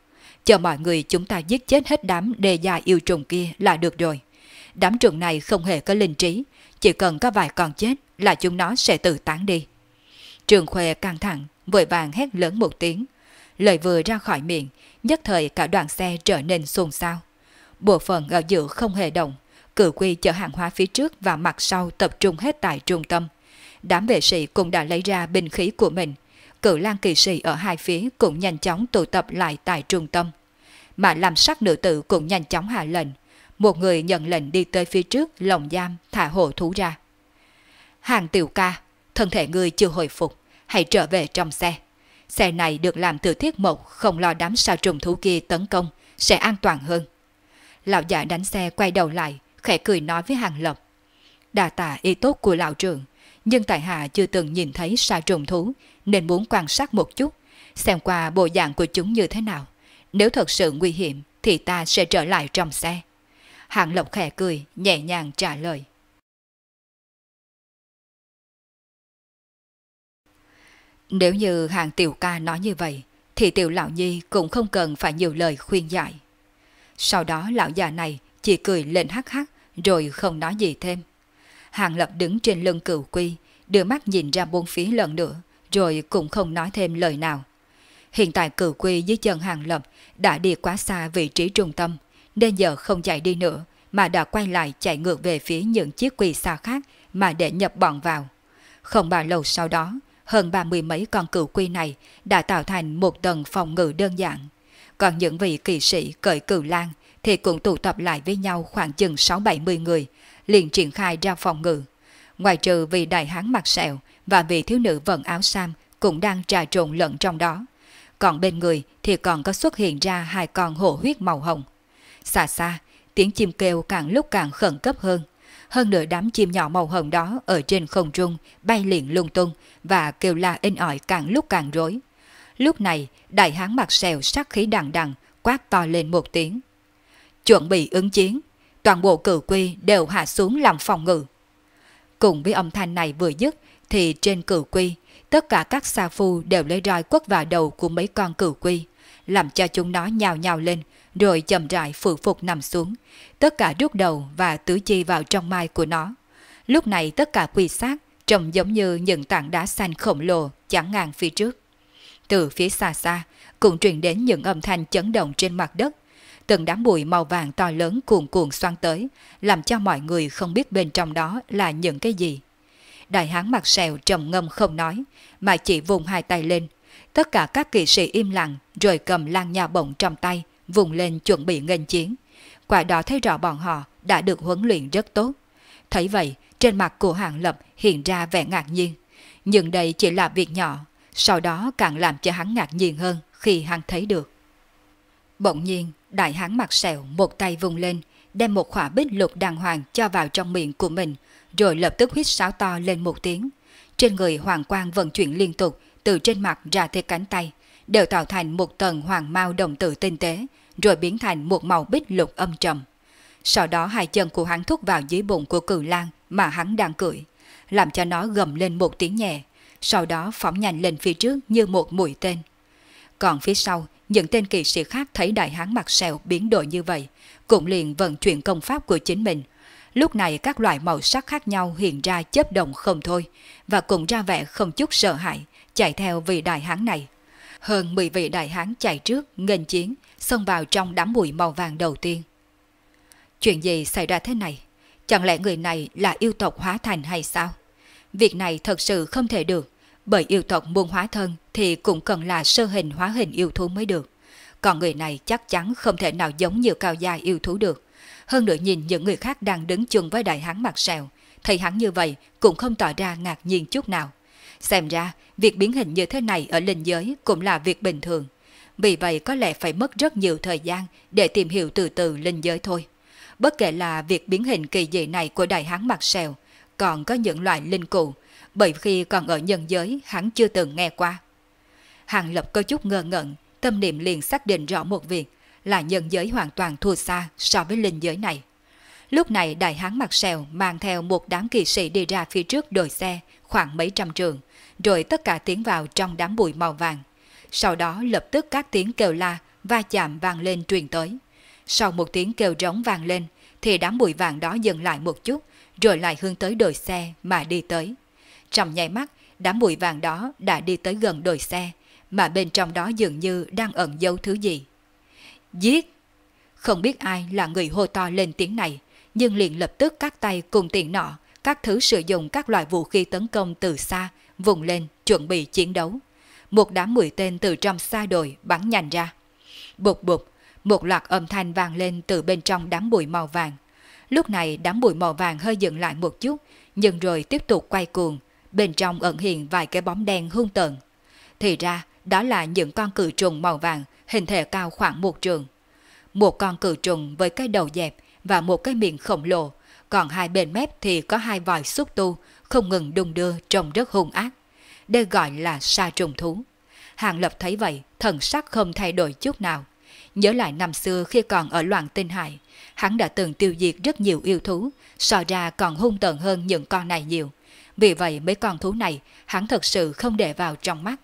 Chờ mọi người chúng ta giết chết hết đám đề già yêu trùng kia là được rồi. Đám trùng này không hề có linh trí, chỉ cần có vài con chết là chúng nó sẽ tự tán đi. Trường Khuê căng thẳng, vội vàng hét lớn một tiếng. Lời vừa ra khỏi miệng, nhất thời cả đoàn xe trở nên xôn xao. Bộ phận ở giữa không hề động, cử quy chở hàng hóa phía trước và mặt sau tập trung hết tại trung tâm. Đám vệ sĩ cũng đã lấy ra binh khí của mình, cử lang kỳ sĩ ở hai phía cũng nhanh chóng tụ tập lại tại trung tâm. Mà làm sắc nữ tử cũng nhanh chóng hạ lệnh. Một người nhận lệnh đi tới phía trước lồng giam thả hộ thú ra. Hàng tiểu ca, thân thể ngươi chưa hồi phục, hãy trở về trong xe. Xe này được làm từ thiết mộc, không lo đám sao trùng thú kia tấn công, sẽ an toàn hơn. Lão giả đánh xe quay đầu lại, khẽ cười nói với Hàng Lộc: Đà tả ý tốt của lão trưởng, nhưng tại hạ chưa từng nhìn thấy sa trùng thú, nên muốn quan sát một chút, xem qua bộ dạng của chúng như thế nào. Nếu thật sự nguy hiểm, thì ta sẽ trở lại trong xe. Hạng Lộc khẽ cười, nhẹ nhàng trả lời. Nếu như hàng tiểu ca nói như vậy, thì tiểu lão nhi cũng không cần phải nhiều lời khuyên dạy Sau đó lão già này chỉ cười lên hắc hắc rồi không nói gì thêm. Hàng Lập đứng trên lưng cửu quy, đưa mắt nhìn ra bốn phía lần nữa, rồi cũng không nói thêm lời nào. Hiện tại cửu quy dưới chân Hàng Lập đã đi quá xa vị trí trung tâm, nên giờ không chạy đi nữa, mà đã quay lại chạy ngược về phía những chiếc quỳ xa khác mà để nhập bọn vào. Không bao lâu sau đó, hơn ba mươi mấy con cửu quy này đã tạo thành một tầng phòng ngự đơn giản. Còn những vị kỳ sĩ cởi cửu lan thì cũng tụ tập lại với nhau khoảng chừng 6-70 người, liền triển khai ra phòng ngự. Ngoài trừ vì đại hán mặt sẹo và vị thiếu nữ vận áo sam cũng đang trà trộn lẫn trong đó. Còn bên người thì còn có xuất hiện ra hai con hổ huyết màu hồng. Xa xa, tiếng chim kêu càng lúc càng khẩn cấp hơn. Hơn nữa đám chim nhỏ màu hồng đó ở trên không trung bay liền lung tung và kêu la in ỏi càng lúc càng rối. Lúc này, đại hán mặt sẹo sắc khí đằng đằng quát to lên một tiếng. Chuẩn bị ứng chiến toàn bộ cử quy đều hạ xuống làm phòng ngự. Cùng với âm thanh này vừa dứt, thì trên cử quy, tất cả các sa phu đều lấy roi quất vào đầu của mấy con cử quy, làm cho chúng nó nhào nhào lên, rồi chậm rãi phụ phục nằm xuống, tất cả rút đầu và tứ chi vào trong mai của nó. Lúc này tất cả quy sát trông giống như những tảng đá xanh khổng lồ chẳng ngang phía trước. Từ phía xa xa, cũng truyền đến những âm thanh chấn động trên mặt đất, từng đám bụi màu vàng to lớn cuồn cuộn xoan tới, làm cho mọi người không biết bên trong đó là những cái gì. Đại hán mặt sẹo trầm ngâm không nói, mà chỉ vùng hai tay lên. Tất cả các kỵ sĩ im lặng rồi cầm lan nha bổng trong tay, vùng lên chuẩn bị nghênh chiến. Quả đó thấy rõ bọn họ đã được huấn luyện rất tốt. Thấy vậy, trên mặt của Hàng Lập hiện ra vẻ ngạc nhiên. Nhưng đây chỉ là việc nhỏ, sau đó càng làm cho hắn ngạc nhiên hơn khi hắn thấy được. Bỗng nhiên, đại hán mặt sẹo một tay vùng lên, đem một khỏa bích lục đàng hoàng cho vào trong miệng của mình, rồi lập tức hít sáo to lên một tiếng. Trên người hoàng quang vận chuyển liên tục, từ trên mặt ra tới cánh tay, đều tạo thành một tầng hoàng mau đồng tử tinh tế, rồi biến thành một màu bích lục âm trầm. Sau đó hai chân của hắn thúc vào dưới bụng của cửu lang mà hắn đang cười làm cho nó gầm lên một tiếng nhẹ, sau đó phóng nhanh lên phía trước như một mũi tên. Còn phía sau, những tên kỳ sĩ khác thấy đại hán mặt sẹo biến đổi như vậy, cũng liền vận chuyển công pháp của chính mình. Lúc này các loại màu sắc khác nhau hiện ra chớp động không thôi, và cũng ra vẻ không chút sợ hãi, chạy theo vị đại hán này. Hơn 10 vị đại hán chạy trước, nghênh chiến, xông vào trong đám bụi màu vàng đầu tiên. Chuyện gì xảy ra thế này? Chẳng lẽ người này là yêu tộc hóa thành hay sao? Việc này thật sự không thể được. Bởi yêu tộc muốn hóa thân thì cũng cần là sơ hình hóa hình yêu thú mới được. Còn người này chắc chắn không thể nào giống như cao gia yêu thú được. Hơn nữa nhìn những người khác đang đứng chung với đại hán mặt sẹo, thấy hắn như vậy cũng không tỏ ra ngạc nhiên chút nào. Xem ra, việc biến hình như thế này ở linh giới cũng là việc bình thường. Vì vậy có lẽ phải mất rất nhiều thời gian để tìm hiểu từ từ linh giới thôi. Bất kể là việc biến hình kỳ dị này của đại hán mặt sẹo, còn có những loại linh cụ bởi khi còn ở nhân giới hắn chưa từng nghe qua. Hàng Lập có chút ngơ ngẩn, tâm niệm liền xác định rõ một việc là nhân giới hoàn toàn thua xa so với linh giới này. Lúc này đại hán mặt sẹo mang theo một đám kỳ sĩ đi ra phía trước đồi xe khoảng mấy trăm trường, rồi tất cả tiến vào trong đám bụi màu vàng. Sau đó lập tức các tiếng kêu la, va chạm vang lên truyền tới. Sau một tiếng kêu rống vang lên, thì đám bụi vàng đó dừng lại một chút, rồi lại hướng tới đồi xe mà đi tới. Trong nháy mắt, đám bụi vàng đó đã đi tới gần đồi xe, mà bên trong đó dường như đang ẩn giấu thứ gì. Giết! Không biết ai là người hô to lên tiếng này, nhưng liền lập tức các tay cùng tiện nọ, các thứ sử dụng các loại vũ khí tấn công từ xa, vùng lên, chuẩn bị chiến đấu. Một đám mũi tên từ trong xa đồi bắn nhanh ra. Bụt bụt, một loạt âm thanh vang lên từ bên trong đám bụi màu vàng. Lúc này đám bụi màu vàng hơi dừng lại một chút, nhưng rồi tiếp tục quay cuồng, bên trong ẩn hiện vài cái bóng đen hung tợn. Thì ra, đó là những con cự trùng màu vàng, hình thể cao khoảng một trường. Một con cự trùng với cái đầu dẹp và một cái miệng khổng lồ, còn hai bên mép thì có hai vòi xúc tu, không ngừng đung đưa trông rất hung ác. Đây gọi là sa trùng thú. Hàng Lập thấy vậy, thần sắc không thay đổi chút nào. Nhớ lại năm xưa khi còn ở loạn tinh hải, hắn đã từng tiêu diệt rất nhiều yêu thú, so ra còn hung tợn hơn những con này nhiều vì vậy mấy con thú này hắn thật sự không để vào trong mắt.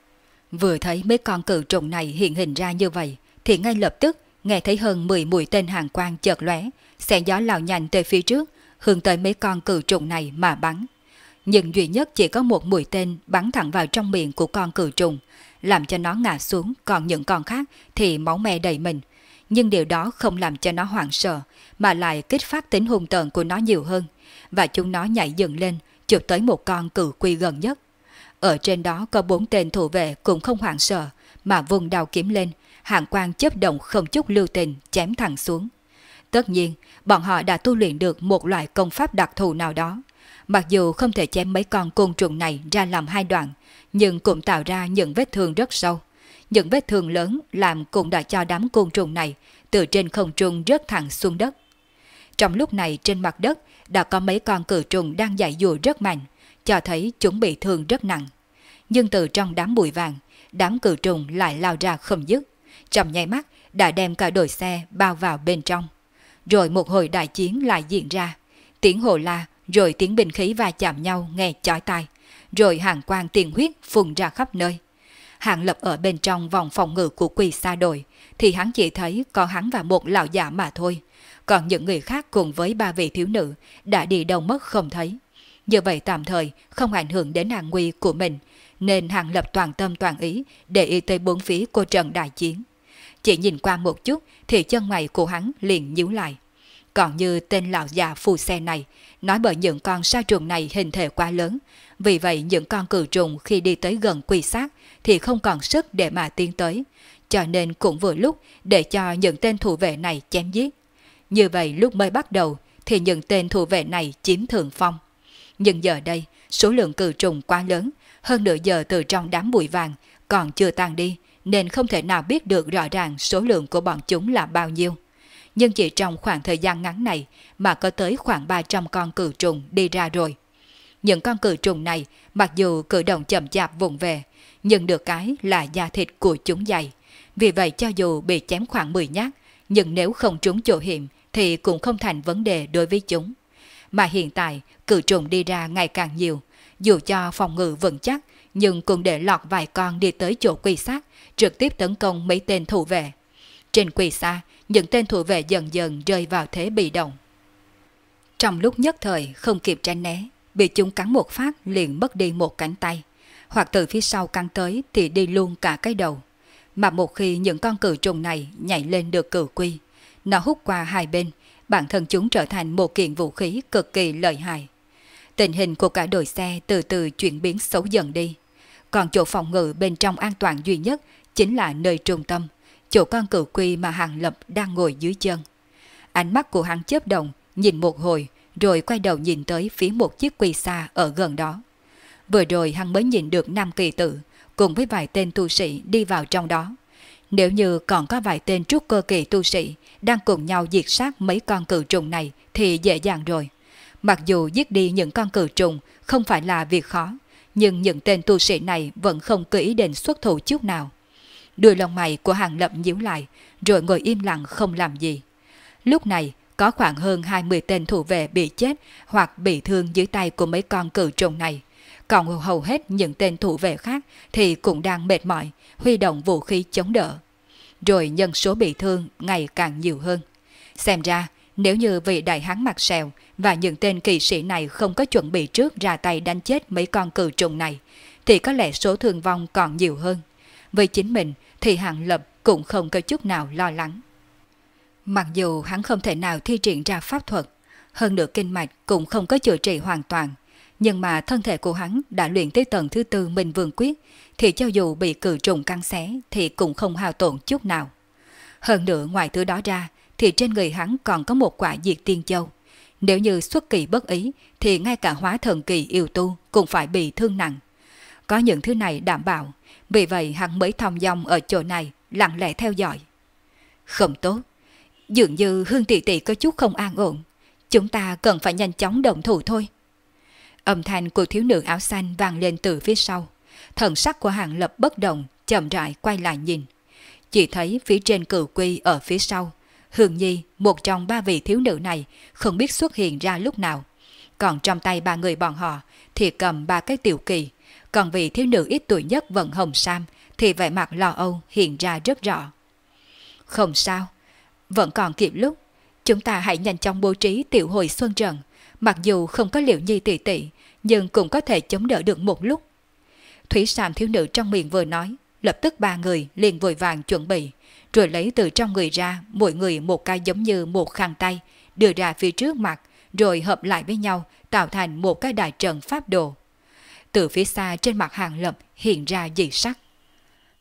Vừa thấy mấy con cự trùng này hiện hình ra như vậy, thì ngay lập tức nghe thấy hơn 10 mũi tên hàng quang chợt lóe, xẻ gió lao nhanh tới phía trước, hướng tới mấy con cự trùng này mà bắn. Nhưng duy nhất chỉ có một mũi tên bắn thẳng vào trong miệng của con cự trùng, làm cho nó ngã xuống, còn những con khác thì máu me đầy mình. Nhưng điều đó không làm cho nó hoảng sợ, mà lại kích phát tính hung tợn của nó nhiều hơn, và chúng nó nhảy dựng lên, chụp tới một con cử quy gần nhất. Ở trên đó có bốn tên thủ vệ cũng không hoảng sợ, mà vùng đào kiếm lên, hạng quan chấp động không chút lưu tình chém thẳng xuống. Tất nhiên, bọn họ đã tu luyện được một loại công pháp đặc thù nào đó. Mặc dù không thể chém mấy con côn trùng này ra làm hai đoạn, nhưng cũng tạo ra những vết thương rất sâu. Những vết thương lớn làm cũng đã cho đám côn trùng này từ trên không trung rớt thẳng xuống đất. Trong lúc này trên mặt đất đã có mấy con cử trùng đang dạy dùa rất mạnh, cho thấy chúng bị thương rất nặng. Nhưng từ trong đám bụi vàng, đám cử trùng lại lao ra không dứt. Trong nháy mắt đã đem cả đội xe bao vào bên trong. Rồi một hồi đại chiến lại diễn ra. Tiếng hồ la, rồi tiếng bình khí va chạm nhau nghe chói tai. Rồi hàng quang tiền huyết phun ra khắp nơi. Hạng lập ở bên trong vòng phòng ngự của quỳ xa đội, thì hắn chỉ thấy có hắn và một lão giả mà thôi còn những người khác cùng với ba vị thiếu nữ đã đi đâu mất không thấy. Như vậy tạm thời không ảnh hưởng đến an nguy của mình, nên Hàng Lập toàn tâm toàn ý để ý tới bốn phía cô Trần đại chiến. Chỉ nhìn qua một chút thì chân mày của hắn liền nhíu lại. Còn như tên lão già phù xe này, nói bởi những con sa trùng này hình thể quá lớn, vì vậy những con cử trùng khi đi tới gần quy sát thì không còn sức để mà tiến tới, cho nên cũng vừa lúc để cho những tên thủ vệ này chém giết. Như vậy lúc mới bắt đầu thì những tên thủ vệ này chiếm thượng phong. Nhưng giờ đây, số lượng cử trùng quá lớn, hơn nửa giờ từ trong đám bụi vàng còn chưa tan đi nên không thể nào biết được rõ ràng số lượng của bọn chúng là bao nhiêu. Nhưng chỉ trong khoảng thời gian ngắn này mà có tới khoảng 300 con cử trùng đi ra rồi. Những con cử trùng này mặc dù cử động chậm chạp vùng về, nhưng được cái là da thịt của chúng dày. Vì vậy cho dù bị chém khoảng 10 nhát, nhưng nếu không trúng chỗ hiểm thì cũng không thành vấn đề đối với chúng. Mà hiện tại, cử trùng đi ra ngày càng nhiều, dù cho phòng ngự vững chắc, nhưng cũng để lọt vài con đi tới chỗ quỷ sát, trực tiếp tấn công mấy tên thủ vệ. Trên quỷ xa, những tên thủ vệ dần dần rơi vào thế bị động. Trong lúc nhất thời không kịp tránh né, bị chúng cắn một phát liền mất đi một cánh tay, hoặc từ phía sau cắn tới thì đi luôn cả cái đầu. Mà một khi những con cử trùng này nhảy lên được cử quy, nó hút qua hai bên, bản thân chúng trở thành một kiện vũ khí cực kỳ lợi hại. Tình hình của cả đội xe từ từ chuyển biến xấu dần đi. Còn chỗ phòng ngự bên trong an toàn duy nhất chính là nơi trung tâm, chỗ con cử quy mà Hàng Lập đang ngồi dưới chân. Ánh mắt của hắn chớp động, nhìn một hồi, rồi quay đầu nhìn tới phía một chiếc quy xa ở gần đó. Vừa rồi hắn mới nhìn được Nam Kỳ Tử, cùng với vài tên tu sĩ đi vào trong đó. Nếu như còn có vài tên trúc cơ kỳ tu sĩ đang cùng nhau diệt sát mấy con cự trùng này thì dễ dàng rồi. Mặc dù giết đi những con cự trùng không phải là việc khó, nhưng những tên tu sĩ này vẫn không có ý định xuất thủ chút nào. Đuôi lông mày của hàng lập nhíu lại, rồi ngồi im lặng không làm gì. Lúc này, có khoảng hơn 20 tên thủ vệ bị chết hoặc bị thương dưới tay của mấy con cự trùng này còn hầu hết những tên thủ vệ khác thì cũng đang mệt mỏi, huy động vũ khí chống đỡ. Rồi nhân số bị thương ngày càng nhiều hơn. Xem ra, nếu như vị đại hán mặt sẹo và những tên kỵ sĩ này không có chuẩn bị trước ra tay đánh chết mấy con cừu trùng này, thì có lẽ số thương vong còn nhiều hơn. Với chính mình thì hạng Lập cũng không có chút nào lo lắng. Mặc dù hắn không thể nào thi triển ra pháp thuật, hơn nữa kinh mạch cũng không có chữa trị hoàn toàn, nhưng mà thân thể của hắn đã luyện tới tầng thứ tư Minh vương quyết, thì cho dù bị cử trùng căng xé thì cũng không hao tổn chút nào. Hơn nữa ngoài thứ đó ra, thì trên người hắn còn có một quả diệt tiên châu. Nếu như xuất kỳ bất ý, thì ngay cả hóa thần kỳ yêu tu cũng phải bị thương nặng. Có những thứ này đảm bảo, vì vậy hắn mới thong dong ở chỗ này, lặng lẽ theo dõi. Không tốt, dường như Hương Tỷ Tỷ có chút không an ổn. Chúng ta cần phải nhanh chóng động thủ thôi. Âm thanh của thiếu nữ áo xanh vang lên từ phía sau. Thần sắc của hàng lập bất động, chậm rãi quay lại nhìn. Chỉ thấy phía trên cử quy ở phía sau. Hương Nhi, một trong ba vị thiếu nữ này, không biết xuất hiện ra lúc nào. Còn trong tay ba người bọn họ thì cầm ba cái tiểu kỳ. Còn vị thiếu nữ ít tuổi nhất vẫn hồng sam thì vẻ mặt lo âu hiện ra rất rõ. Không sao, vẫn còn kịp lúc. Chúng ta hãy nhanh chóng bố trí tiểu hồi xuân trần – mặc dù không có liệu nhi tỷ tỷ, nhưng cũng có thể chống đỡ được một lúc. Thủy Sam thiếu nữ trong miệng vừa nói, lập tức ba người liền vội vàng chuẩn bị, rồi lấy từ trong người ra mỗi người một cái giống như một khăn tay, đưa ra phía trước mặt, rồi hợp lại với nhau tạo thành một cái đại trận pháp đồ. Từ phía xa trên mặt hàng lập hiện ra dị sắc.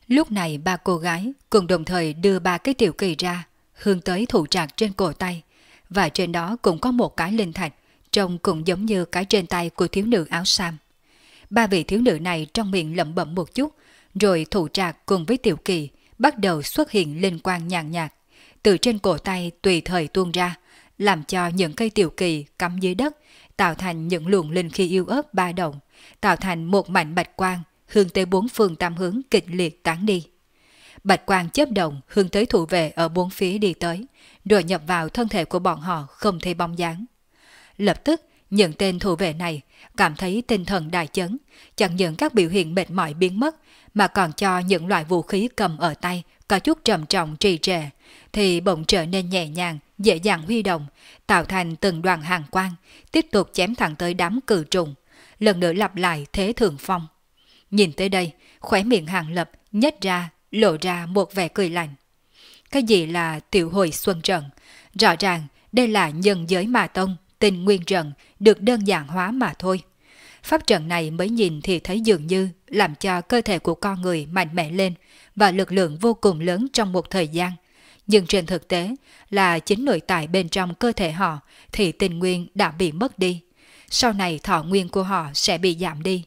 Lúc này ba cô gái cùng đồng thời đưa ba cái tiểu kỳ ra, hướng tới thủ trạc trên cổ tay, và trên đó cũng có một cái linh thạch trông cũng giống như cái trên tay của thiếu nữ áo sam. Ba vị thiếu nữ này trong miệng lẩm bẩm một chút, rồi thủ trạc cùng với tiểu kỳ bắt đầu xuất hiện linh quang nhàn nhạt, từ trên cổ tay tùy thời tuôn ra, làm cho những cây tiểu kỳ cắm dưới đất tạo thành những luồng linh khi yêu ớt ba động, tạo thành một mảnh bạch quang hướng tới bốn phương tam hướng kịch liệt tán đi. Bạch quang chớp động hướng tới thủ vệ ở bốn phía đi tới, rồi nhập vào thân thể của bọn họ không thấy bóng dáng. Lập tức, nhận tên thủ vệ này, cảm thấy tinh thần đại chấn, chẳng những các biểu hiện mệt mỏi biến mất, mà còn cho những loại vũ khí cầm ở tay có chút trầm trọng trì trệ, thì bỗng trở nên nhẹ nhàng, dễ dàng huy động, tạo thành từng đoàn hàng quang, tiếp tục chém thẳng tới đám cử trùng, lần nữa lặp lại thế thường phong. Nhìn tới đây, khóe miệng hàng lập nhếch ra, lộ ra một vẻ cười lạnh. Cái gì là tiểu hồi xuân trận? Rõ ràng đây là nhân giới mà tông, tình nguyên trận được đơn giản hóa mà thôi. Pháp trận này mới nhìn thì thấy dường như làm cho cơ thể của con người mạnh mẽ lên và lực lượng vô cùng lớn trong một thời gian. Nhưng trên thực tế là chính nội tại bên trong cơ thể họ thì tình nguyên đã bị mất đi. Sau này thọ nguyên của họ sẽ bị giảm đi.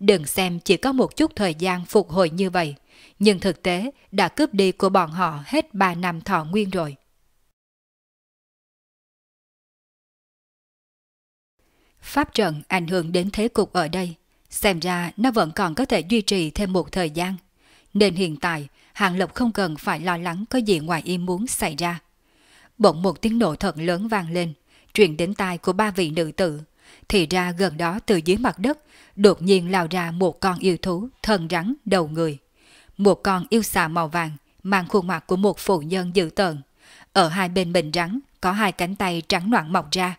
Đừng xem chỉ có một chút thời gian phục hồi như vậy, nhưng thực tế đã cướp đi của bọn họ hết 3 năm thọ nguyên rồi. Pháp trận ảnh hưởng đến thế cục ở đây. Xem ra nó vẫn còn có thể duy trì thêm một thời gian. Nên hiện tại, Hàng Lộc không cần phải lo lắng có gì ngoài ý muốn xảy ra. Bỗng một tiếng nổ thật lớn vang lên, truyền đến tai của ba vị nữ tử. Thì ra gần đó từ dưới mặt đất, đột nhiên lao ra một con yêu thú, thân rắn, đầu người. Một con yêu xà màu vàng, mang khuôn mặt của một phụ nhân dữ tợn. Ở hai bên mình rắn, có hai cánh tay trắng loạn mọc ra.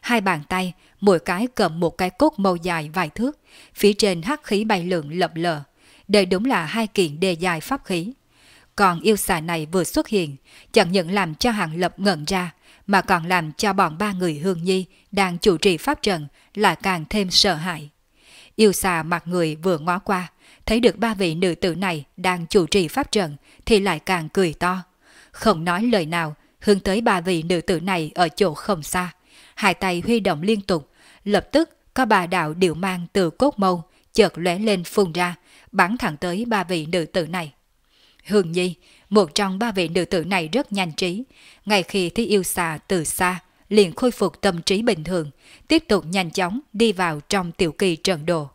Hai bàn tay mỗi cái cầm một cái cốt màu dài vài thước, phía trên hắc khí bay lượn lập lờ. Đây đúng là hai kiện đề dài pháp khí. Còn yêu xà này vừa xuất hiện, chẳng những làm cho hàng lập ngẩn ra, mà còn làm cho bọn ba người hương nhi đang chủ trì pháp trận là càng thêm sợ hãi. Yêu xà mặt người vừa ngó qua, thấy được ba vị nữ tử này đang chủ trì pháp trận thì lại càng cười to. Không nói lời nào, hướng tới ba vị nữ tử này ở chỗ không xa. Hai tay huy động liên tục, Lập tức có bà đạo điệu mang từ cốt mâu, chợt lóe lên phun ra, bắn thẳng tới ba vị nữ tử này. Hương Nhi, một trong ba vị nữ tử này rất nhanh trí, ngay khi thấy yêu xà từ xa, liền khôi phục tâm trí bình thường, tiếp tục nhanh chóng đi vào trong tiểu kỳ trận đồ.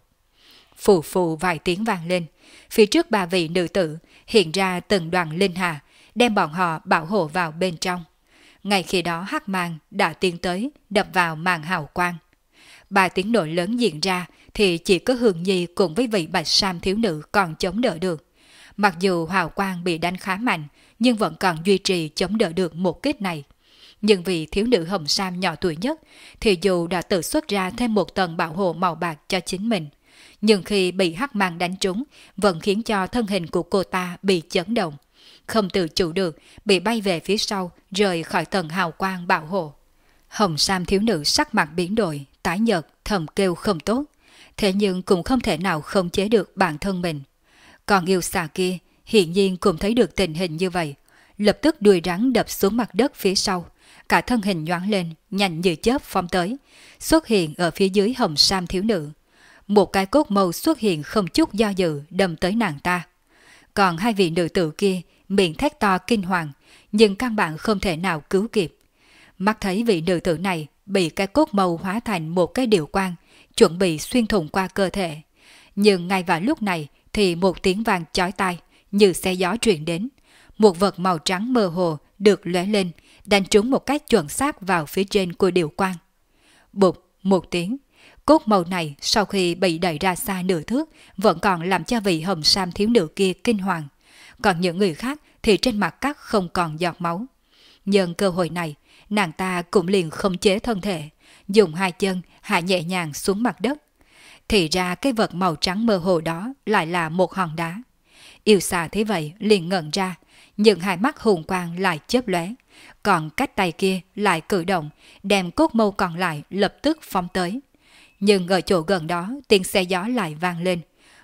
Phù phù vài tiếng vang lên, phía trước ba vị nữ tử hiện ra từng đoàn linh hà, đem bọn họ bảo hộ vào bên trong. Ngay khi đó hắc mang đã tiến tới, đập vào màn hào quang ba tiếng nổ lớn diễn ra thì chỉ có Hương Nhi cùng với vị bạch sam thiếu nữ còn chống đỡ được. Mặc dù hào quang bị đánh khá mạnh, nhưng vẫn còn duy trì chống đỡ được một kích này. Nhưng vì thiếu nữ hồng sam nhỏ tuổi nhất, thì dù đã tự xuất ra thêm một tầng bảo hộ màu bạc cho chính mình, nhưng khi bị hắc mang đánh trúng, vẫn khiến cho thân hình của cô ta bị chấn động. Không tự chủ được, bị bay về phía sau, rời khỏi tầng hào quang bảo hộ. Hồng Sam thiếu nữ sắc mặt biến đổi, tái nhợt, thầm kêu không tốt, thế nhưng cũng không thể nào không chế được bản thân mình. Còn yêu xà kia, hiện nhiên cũng thấy được tình hình như vậy, lập tức đuôi rắn đập xuống mặt đất phía sau, cả thân hình nhoáng lên, nhanh như chớp phóng tới, xuất hiện ở phía dưới hồng sam thiếu nữ. Một cái cốt màu xuất hiện không chút do dự đâm tới nàng ta. Còn hai vị nữ tử kia miệng thét to kinh hoàng, nhưng căn bản không thể nào cứu kịp. Mắt thấy vị nữ tử này bị cái cốt màu hóa thành một cái điều quang, chuẩn bị xuyên thủng qua cơ thể. Nhưng ngay vào lúc này thì một tiếng vang chói tai như xe gió truyền đến. Một vật màu trắng mơ hồ được lóe lên, đánh trúng một cách chuẩn xác vào phía trên của điều quang. Bụt một tiếng, cốt màu này sau khi bị đẩy ra xa nửa thước vẫn còn làm cho vị hồng sam thiếu nữ kia kinh hoàng. Còn những người khác thì trên mặt các không còn giọt máu. nhân cơ hội này, nàng ta cũng liền không chế thân thể, dùng hai chân hạ nhẹ nhàng xuống mặt đất. Thì ra cái vật màu trắng mơ hồ đó lại là một hòn đá. Yêu xà thế vậy liền ngẩn ra, nhưng hai mắt hùng quang lại chớp lóe, còn cách tay kia lại cử động, đem cốt mâu còn lại lập tức phóng tới. Nhưng ở chỗ gần đó tiếng xe gió lại vang lên,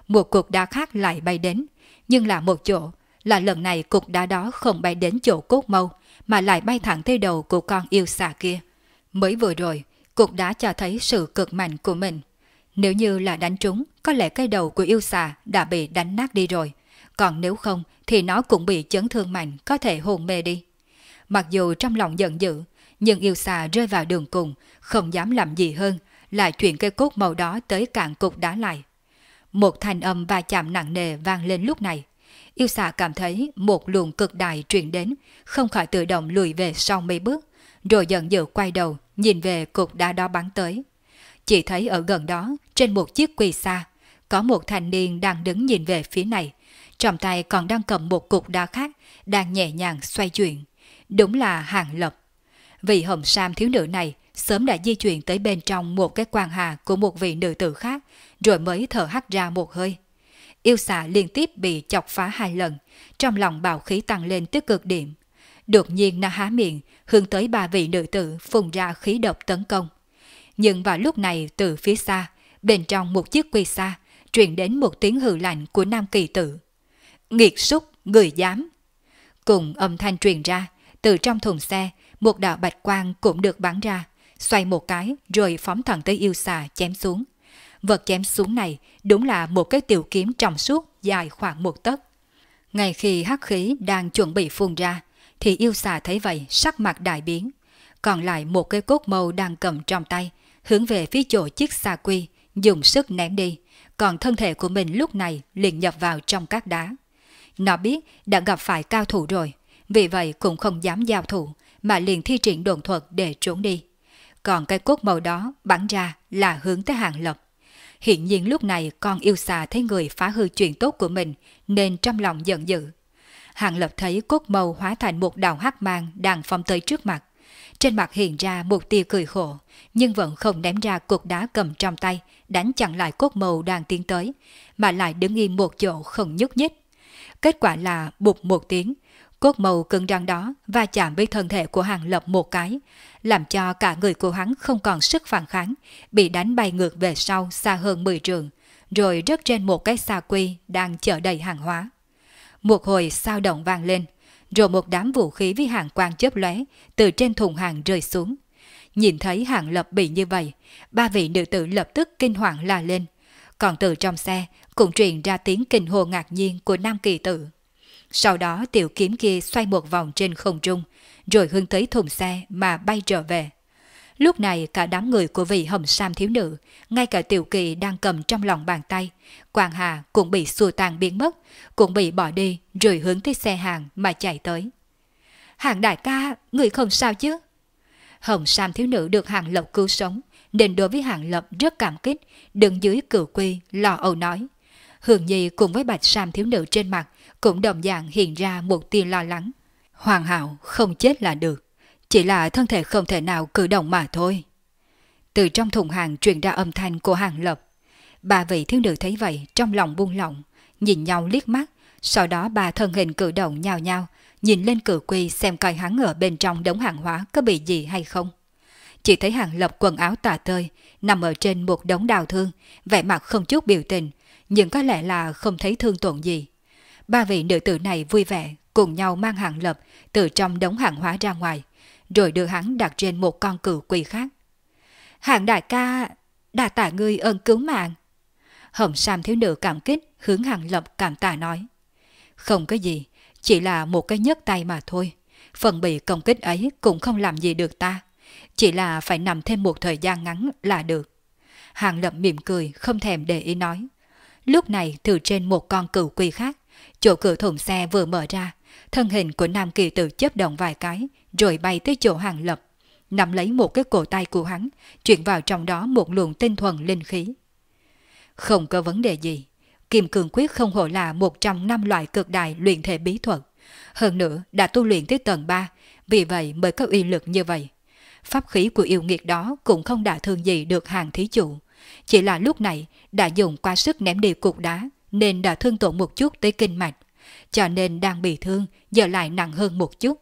một cục đá khác lại bay đến, nhưng là một chỗ, là lần này cục đá đó không bay đến chỗ cốt mâu, mà lại bay thẳng tới đầu của con yêu xà kia. Mới vừa rồi, cục đã cho thấy sự cực mạnh của mình. Nếu như là đánh trúng, có lẽ cái đầu của yêu xà đã bị đánh nát đi rồi. Còn nếu không, thì nó cũng bị chấn thương mạnh, có thể hôn mê đi. Mặc dù trong lòng giận dữ, nhưng yêu xà rơi vào đường cùng, không dám làm gì hơn lại chuyển cây cốt màu đó tới cạn cục đá lại. Một thanh âm va chạm nặng nề vang lên lúc này. Yêu xà cảm thấy một luồng cực đại truyền đến, không khỏi tự động lùi về sau mấy bước, rồi giận dữ quay đầu, nhìn về cục đá đó bắn tới. Chỉ thấy ở gần đó, trên một chiếc quỳ xa, có một thanh niên đang đứng nhìn về phía này, trong tay còn đang cầm một cục đá khác, đang nhẹ nhàng xoay chuyển. Đúng là hàng lập. Vị hồng sam thiếu nữ này sớm đã di chuyển tới bên trong một cái quan hà của một vị nữ tử khác, rồi mới thở hắt ra một hơi. Yêu xà liên tiếp bị chọc phá hai lần, trong lòng bạo khí tăng lên tới cực điểm. Đột nhiên nó há miệng, hướng tới ba vị nữ tử phùng ra khí độc tấn công. Nhưng vào lúc này từ phía xa, bên trong một chiếc quy xa, truyền đến một tiếng hừ lạnh của nam kỳ tử. Nghiệt súc, người dám. Cùng âm thanh truyền ra, từ trong thùng xe, một đạo bạch quang cũng được bắn ra, xoay một cái rồi phóng thẳng tới yêu xà chém xuống. Vật chém xuống này đúng là một cái tiểu kiếm trong suốt dài khoảng một tấc. Ngay khi hắc khí đang chuẩn bị phun ra, thì yêu xà thấy vậy sắc mặt đại biến. Còn lại một cái cốt mâu đang cầm trong tay, hướng về phía chỗ chiếc xà quy, dùng sức ném đi. Còn thân thể của mình lúc này liền nhập vào trong các đá. Nó biết đã gặp phải cao thủ rồi, vì vậy cũng không dám giao thủ, mà liền thi triển đồn thuật để trốn đi. Còn cái cốt màu đó bắn ra là hướng tới hàng lập. Hiện nhiên lúc này con yêu xà thấy người phá hư chuyện tốt của mình, nên trong lòng giận dữ. Hàng Lập thấy cốt màu hóa thành một đào hắc mang đang phóng tới trước mặt. Trên mặt hiện ra một tia cười khổ, nhưng vẫn không ném ra cục đá cầm trong tay, đánh chặn lại cốt màu đang tiến tới, mà lại đứng im một chỗ không nhúc nhích. Kết quả là bụt một tiếng, Cốt màu cứng rắn đó va chạm với thân thể của Hàng Lập một cái, làm cho cả người của hắn không còn sức phản kháng, bị đánh bay ngược về sau xa hơn 10 trường, rồi rớt trên một cái xa quy đang chở đầy hàng hóa. Một hồi sao động vang lên, rồi một đám vũ khí với hàng quang chớp lóe từ trên thùng hàng rơi xuống. Nhìn thấy hàng lập bị như vậy, ba vị nữ tử lập tức kinh hoàng la lên. Còn từ trong xe cũng truyền ra tiếng kinh hồ ngạc nhiên của Nam Kỳ Tử. Sau đó tiểu kiếm kia xoay một vòng trên không trung, rồi hướng tới thùng xe mà bay trở về. Lúc này cả đám người của vị hồng sam thiếu nữ, ngay cả tiểu kỳ đang cầm trong lòng bàn tay, Quang Hà cũng bị xua tan biến mất, cũng bị bỏ đi rồi hướng tới xe hàng mà chạy tới. Hàng đại ca, người không sao chứ? Hồng sam thiếu nữ được hàng lộc cứu sống, nên đối với hàng lập rất cảm kích, đứng dưới cửu quy, lò âu nói. Hương Nhi cùng với bạch sam thiếu nữ trên mặt cũng đồng dạng hiện ra một tia lo lắng. Hoàng hảo không chết là được, chỉ là thân thể không thể nào cử động mà thôi. Từ trong thùng hàng truyền ra âm thanh của hàng lập. Ba vị thiếu nữ thấy vậy trong lòng buông lỏng, nhìn nhau liếc mắt, sau đó ba thân hình cử động nhào nhào, nhìn lên cử quy xem coi hắn ở bên trong đống hàng hóa có bị gì hay không. Chỉ thấy hàng lập quần áo tà tơi, nằm ở trên một đống đào thương, vẻ mặt không chút biểu tình, nhưng có lẽ là không thấy thương tổn gì. Ba vị nữ tử này vui vẻ, cùng nhau mang hàng lập từ trong đống hàng hóa ra ngoài, rồi đưa hắn đặt trên một con cừu quỳ khác. hàng đại ca, đà tạ ngươi ơn cứu mạng. Hồng Sam thiếu nữ cảm kích hướng hàng lập cảm tạ nói. Không có gì, chỉ là một cái nhấc tay mà thôi. Phần bị công kích ấy cũng không làm gì được ta. Chỉ là phải nằm thêm một thời gian ngắn là được. Hàng lập mỉm cười không thèm để ý nói. Lúc này từ trên một con cựu quy khác, chỗ cửa thùng xe vừa mở ra, thân hình của nam kỳ tử chớp động vài cái, rồi bay tới chỗ hàng lập, nắm lấy một cái cổ tay của hắn, chuyển vào trong đó một luồng tinh thuần linh khí. Không có vấn đề gì, Kim Cường Quyết không hổ là một trong năm loại cực đại luyện thể bí thuật. Hơn nữa, đã tu luyện tới tầng 3, vì vậy mới có uy lực như vậy. Pháp khí của yêu nghiệt đó cũng không đả thương gì được hàng thí chủ. Chỉ là lúc này đã dùng quá sức ném đi cục đá nên đã thương tổn một chút tới kinh mạch. Cho nên đang bị thương giờ lại nặng hơn một chút.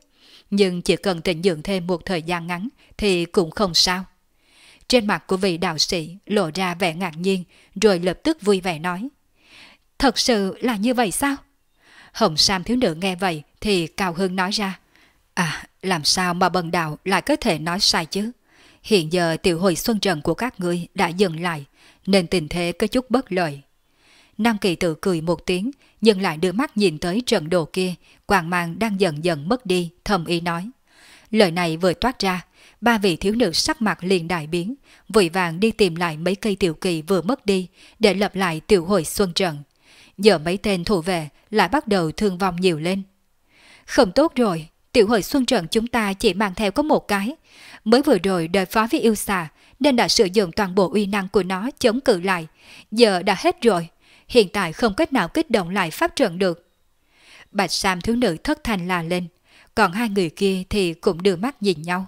Nhưng chỉ cần tịnh dưỡng thêm một thời gian ngắn thì cũng không sao. Trên mặt của vị đạo sĩ lộ ra vẻ ngạc nhiên rồi lập tức vui vẻ nói. Thật sự là như vậy sao? Hồng Sam thiếu nữ nghe vậy thì cao hưng nói ra. À, làm sao mà bần đạo lại có thể nói sai chứ? Hiện giờ tiểu hồi xuân trần của các ngươi đã dừng lại, nên tình thế có chút bất lợi. Nam kỳ tự cười một tiếng, nhưng lại đưa mắt nhìn tới trận đồ kia, quàng mang đang dần dần mất đi, thầm ý nói. Lời này vừa toát ra, ba vị thiếu nữ sắc mặt liền đại biến, vội vàng đi tìm lại mấy cây tiểu kỳ vừa mất đi, để lập lại tiểu hồi xuân trận. Giờ mấy tên thủ vệ lại bắt đầu thương vong nhiều lên. Không tốt rồi, tiểu hồi xuân trận chúng ta chỉ mang theo có một cái. Mới vừa rồi đời phó với yêu xà, nên đã sử dụng toàn bộ uy năng của nó chống cự lại. Giờ đã hết rồi, hiện tại không cách nào kích động lại pháp trận được. Bạch Sam thiếu nữ thất thành là lên, còn hai người kia thì cũng đưa mắt nhìn nhau.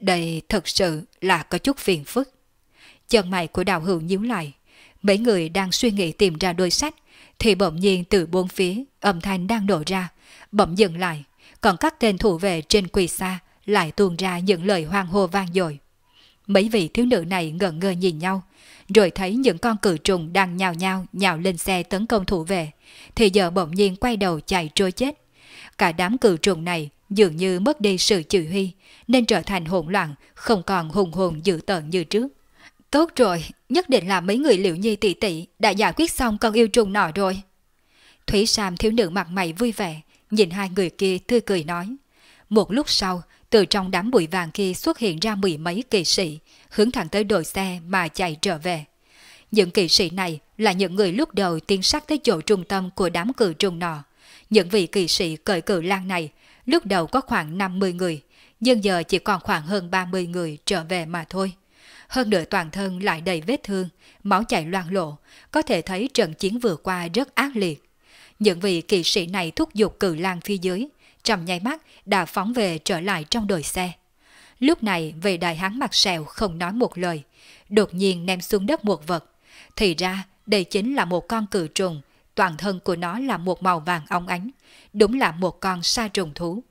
Đây thật sự là có chút phiền phức. Chân mày của đào hữu nhíu lại, mấy người đang suy nghĩ tìm ra đôi sách, thì bỗng nhiên từ bốn phía âm thanh đang đổ ra, bỗng dừng lại, còn các tên thủ vệ trên quỳ xa lại tuôn ra những lời hoang hô vang dội. Mấy vị thiếu nữ này ngẩn ngơ nhìn nhau, rồi thấy những con cử trùng đang nhào nhào nhào lên xe tấn công thủ vệ, thì giờ bỗng nhiên quay đầu chạy trôi chết. Cả đám cử trùng này dường như mất đi sự chỉ huy, nên trở thành hỗn loạn, không còn hùng hồn dữ tợn như trước. Tốt rồi, nhất định là mấy người liệu nhi tỷ tỷ đã giải quyết xong con yêu trùng nọ rồi. Thủy Sam thiếu nữ mặt mày vui vẻ, nhìn hai người kia tươi cười nói. Một lúc sau, từ trong đám bụi vàng kia xuất hiện ra mười mấy kỳ sĩ, hướng thẳng tới đội xe mà chạy trở về. Những kỳ sĩ này là những người lúc đầu tiến sát tới chỗ trung tâm của đám cử trùng nọ. Những vị kỳ sĩ cởi cự lang này lúc đầu có khoảng 50 người, nhưng giờ chỉ còn khoảng hơn 30 người trở về mà thôi. Hơn nửa toàn thân lại đầy vết thương, máu chảy loang lộ, có thể thấy trận chiến vừa qua rất ác liệt. Những vị kỳ sĩ này thúc giục cử lang phía dưới, trong nháy mắt đã phóng về trở lại trong đồi xe. Lúc này về đại hán mặt sẹo không nói một lời, đột nhiên ném xuống đất một vật. Thì ra đây chính là một con cự trùng, toàn thân của nó là một màu vàng óng ánh, đúng là một con sa trùng thú.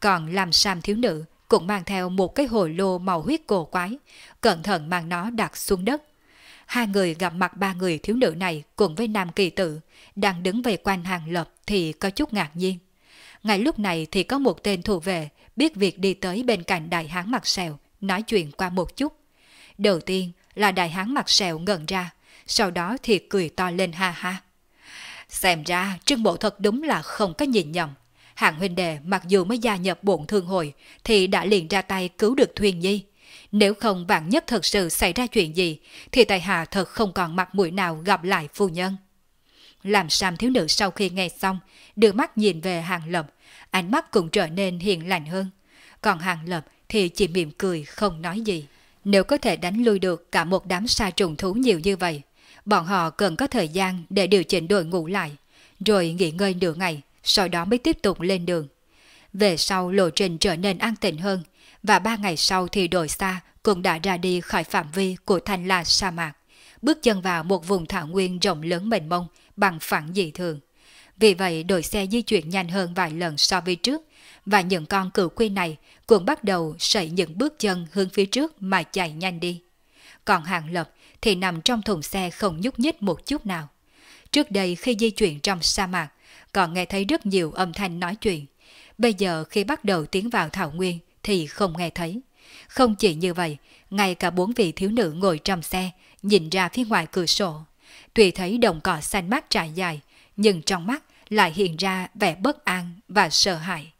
Còn làm sam thiếu nữ cũng mang theo một cái hồ lô màu huyết cổ quái, cẩn thận mang nó đặt xuống đất. Hai người gặp mặt ba người thiếu nữ này cùng với nam kỳ tử, đang đứng về quanh hàng lập thì có chút ngạc nhiên. Ngay lúc này thì có một tên thủ vệ biết việc đi tới bên cạnh đại hán mặt sẹo, nói chuyện qua một chút. Đầu tiên là đại hán mặt sẹo ngẩn ra, sau đó thì cười to lên ha ha. Xem ra trương bộ thật đúng là không có nhìn nhầm. Hạng huynh đệ mặc dù mới gia nhập bổn thương hội thì đã liền ra tay cứu được Thuyền Nhi. Nếu không vạn nhất thật sự xảy ra chuyện gì thì tài hạ thật không còn mặt mũi nào gặp lại phu nhân. Làm Sam thiếu nữ sau khi nghe xong, đưa mắt nhìn về Hàng Lập, ánh mắt cũng trở nên hiền lành hơn. Còn Hàng Lập thì chỉ mỉm cười không nói gì. Nếu có thể đánh lui được cả một đám sa trùng thú nhiều như vậy, bọn họ cần có thời gian để điều chỉnh đội ngũ lại, rồi nghỉ ngơi nửa ngày, sau đó mới tiếp tục lên đường. Về sau lộ trình trở nên an tịnh hơn, và ba ngày sau thì đội xa cũng đã ra đi khỏi phạm vi của thanh la sa mạc, bước chân vào một vùng thảo nguyên rộng lớn mênh mông, bằng phẳng dị thường. Vì vậy đội xe di chuyển nhanh hơn vài lần so với trước, và những con cừu quy này cũng bắt đầu sẩy những bước chân hướng phía trước mà chạy nhanh đi. Còn hàng lập thì nằm trong thùng xe không nhúc nhích một chút nào. Trước đây khi di chuyển trong sa mạc, còn nghe thấy rất nhiều âm thanh nói chuyện. Bây giờ khi bắt đầu tiến vào thảo nguyên thì không nghe thấy. Không chỉ như vậy, ngay cả bốn vị thiếu nữ ngồi trong xe, nhìn ra phía ngoài cửa sổ Tuy thấy đồng cỏ xanh mát trải dài, nhưng trong mắt lại hiện ra vẻ bất an và sợ hãi.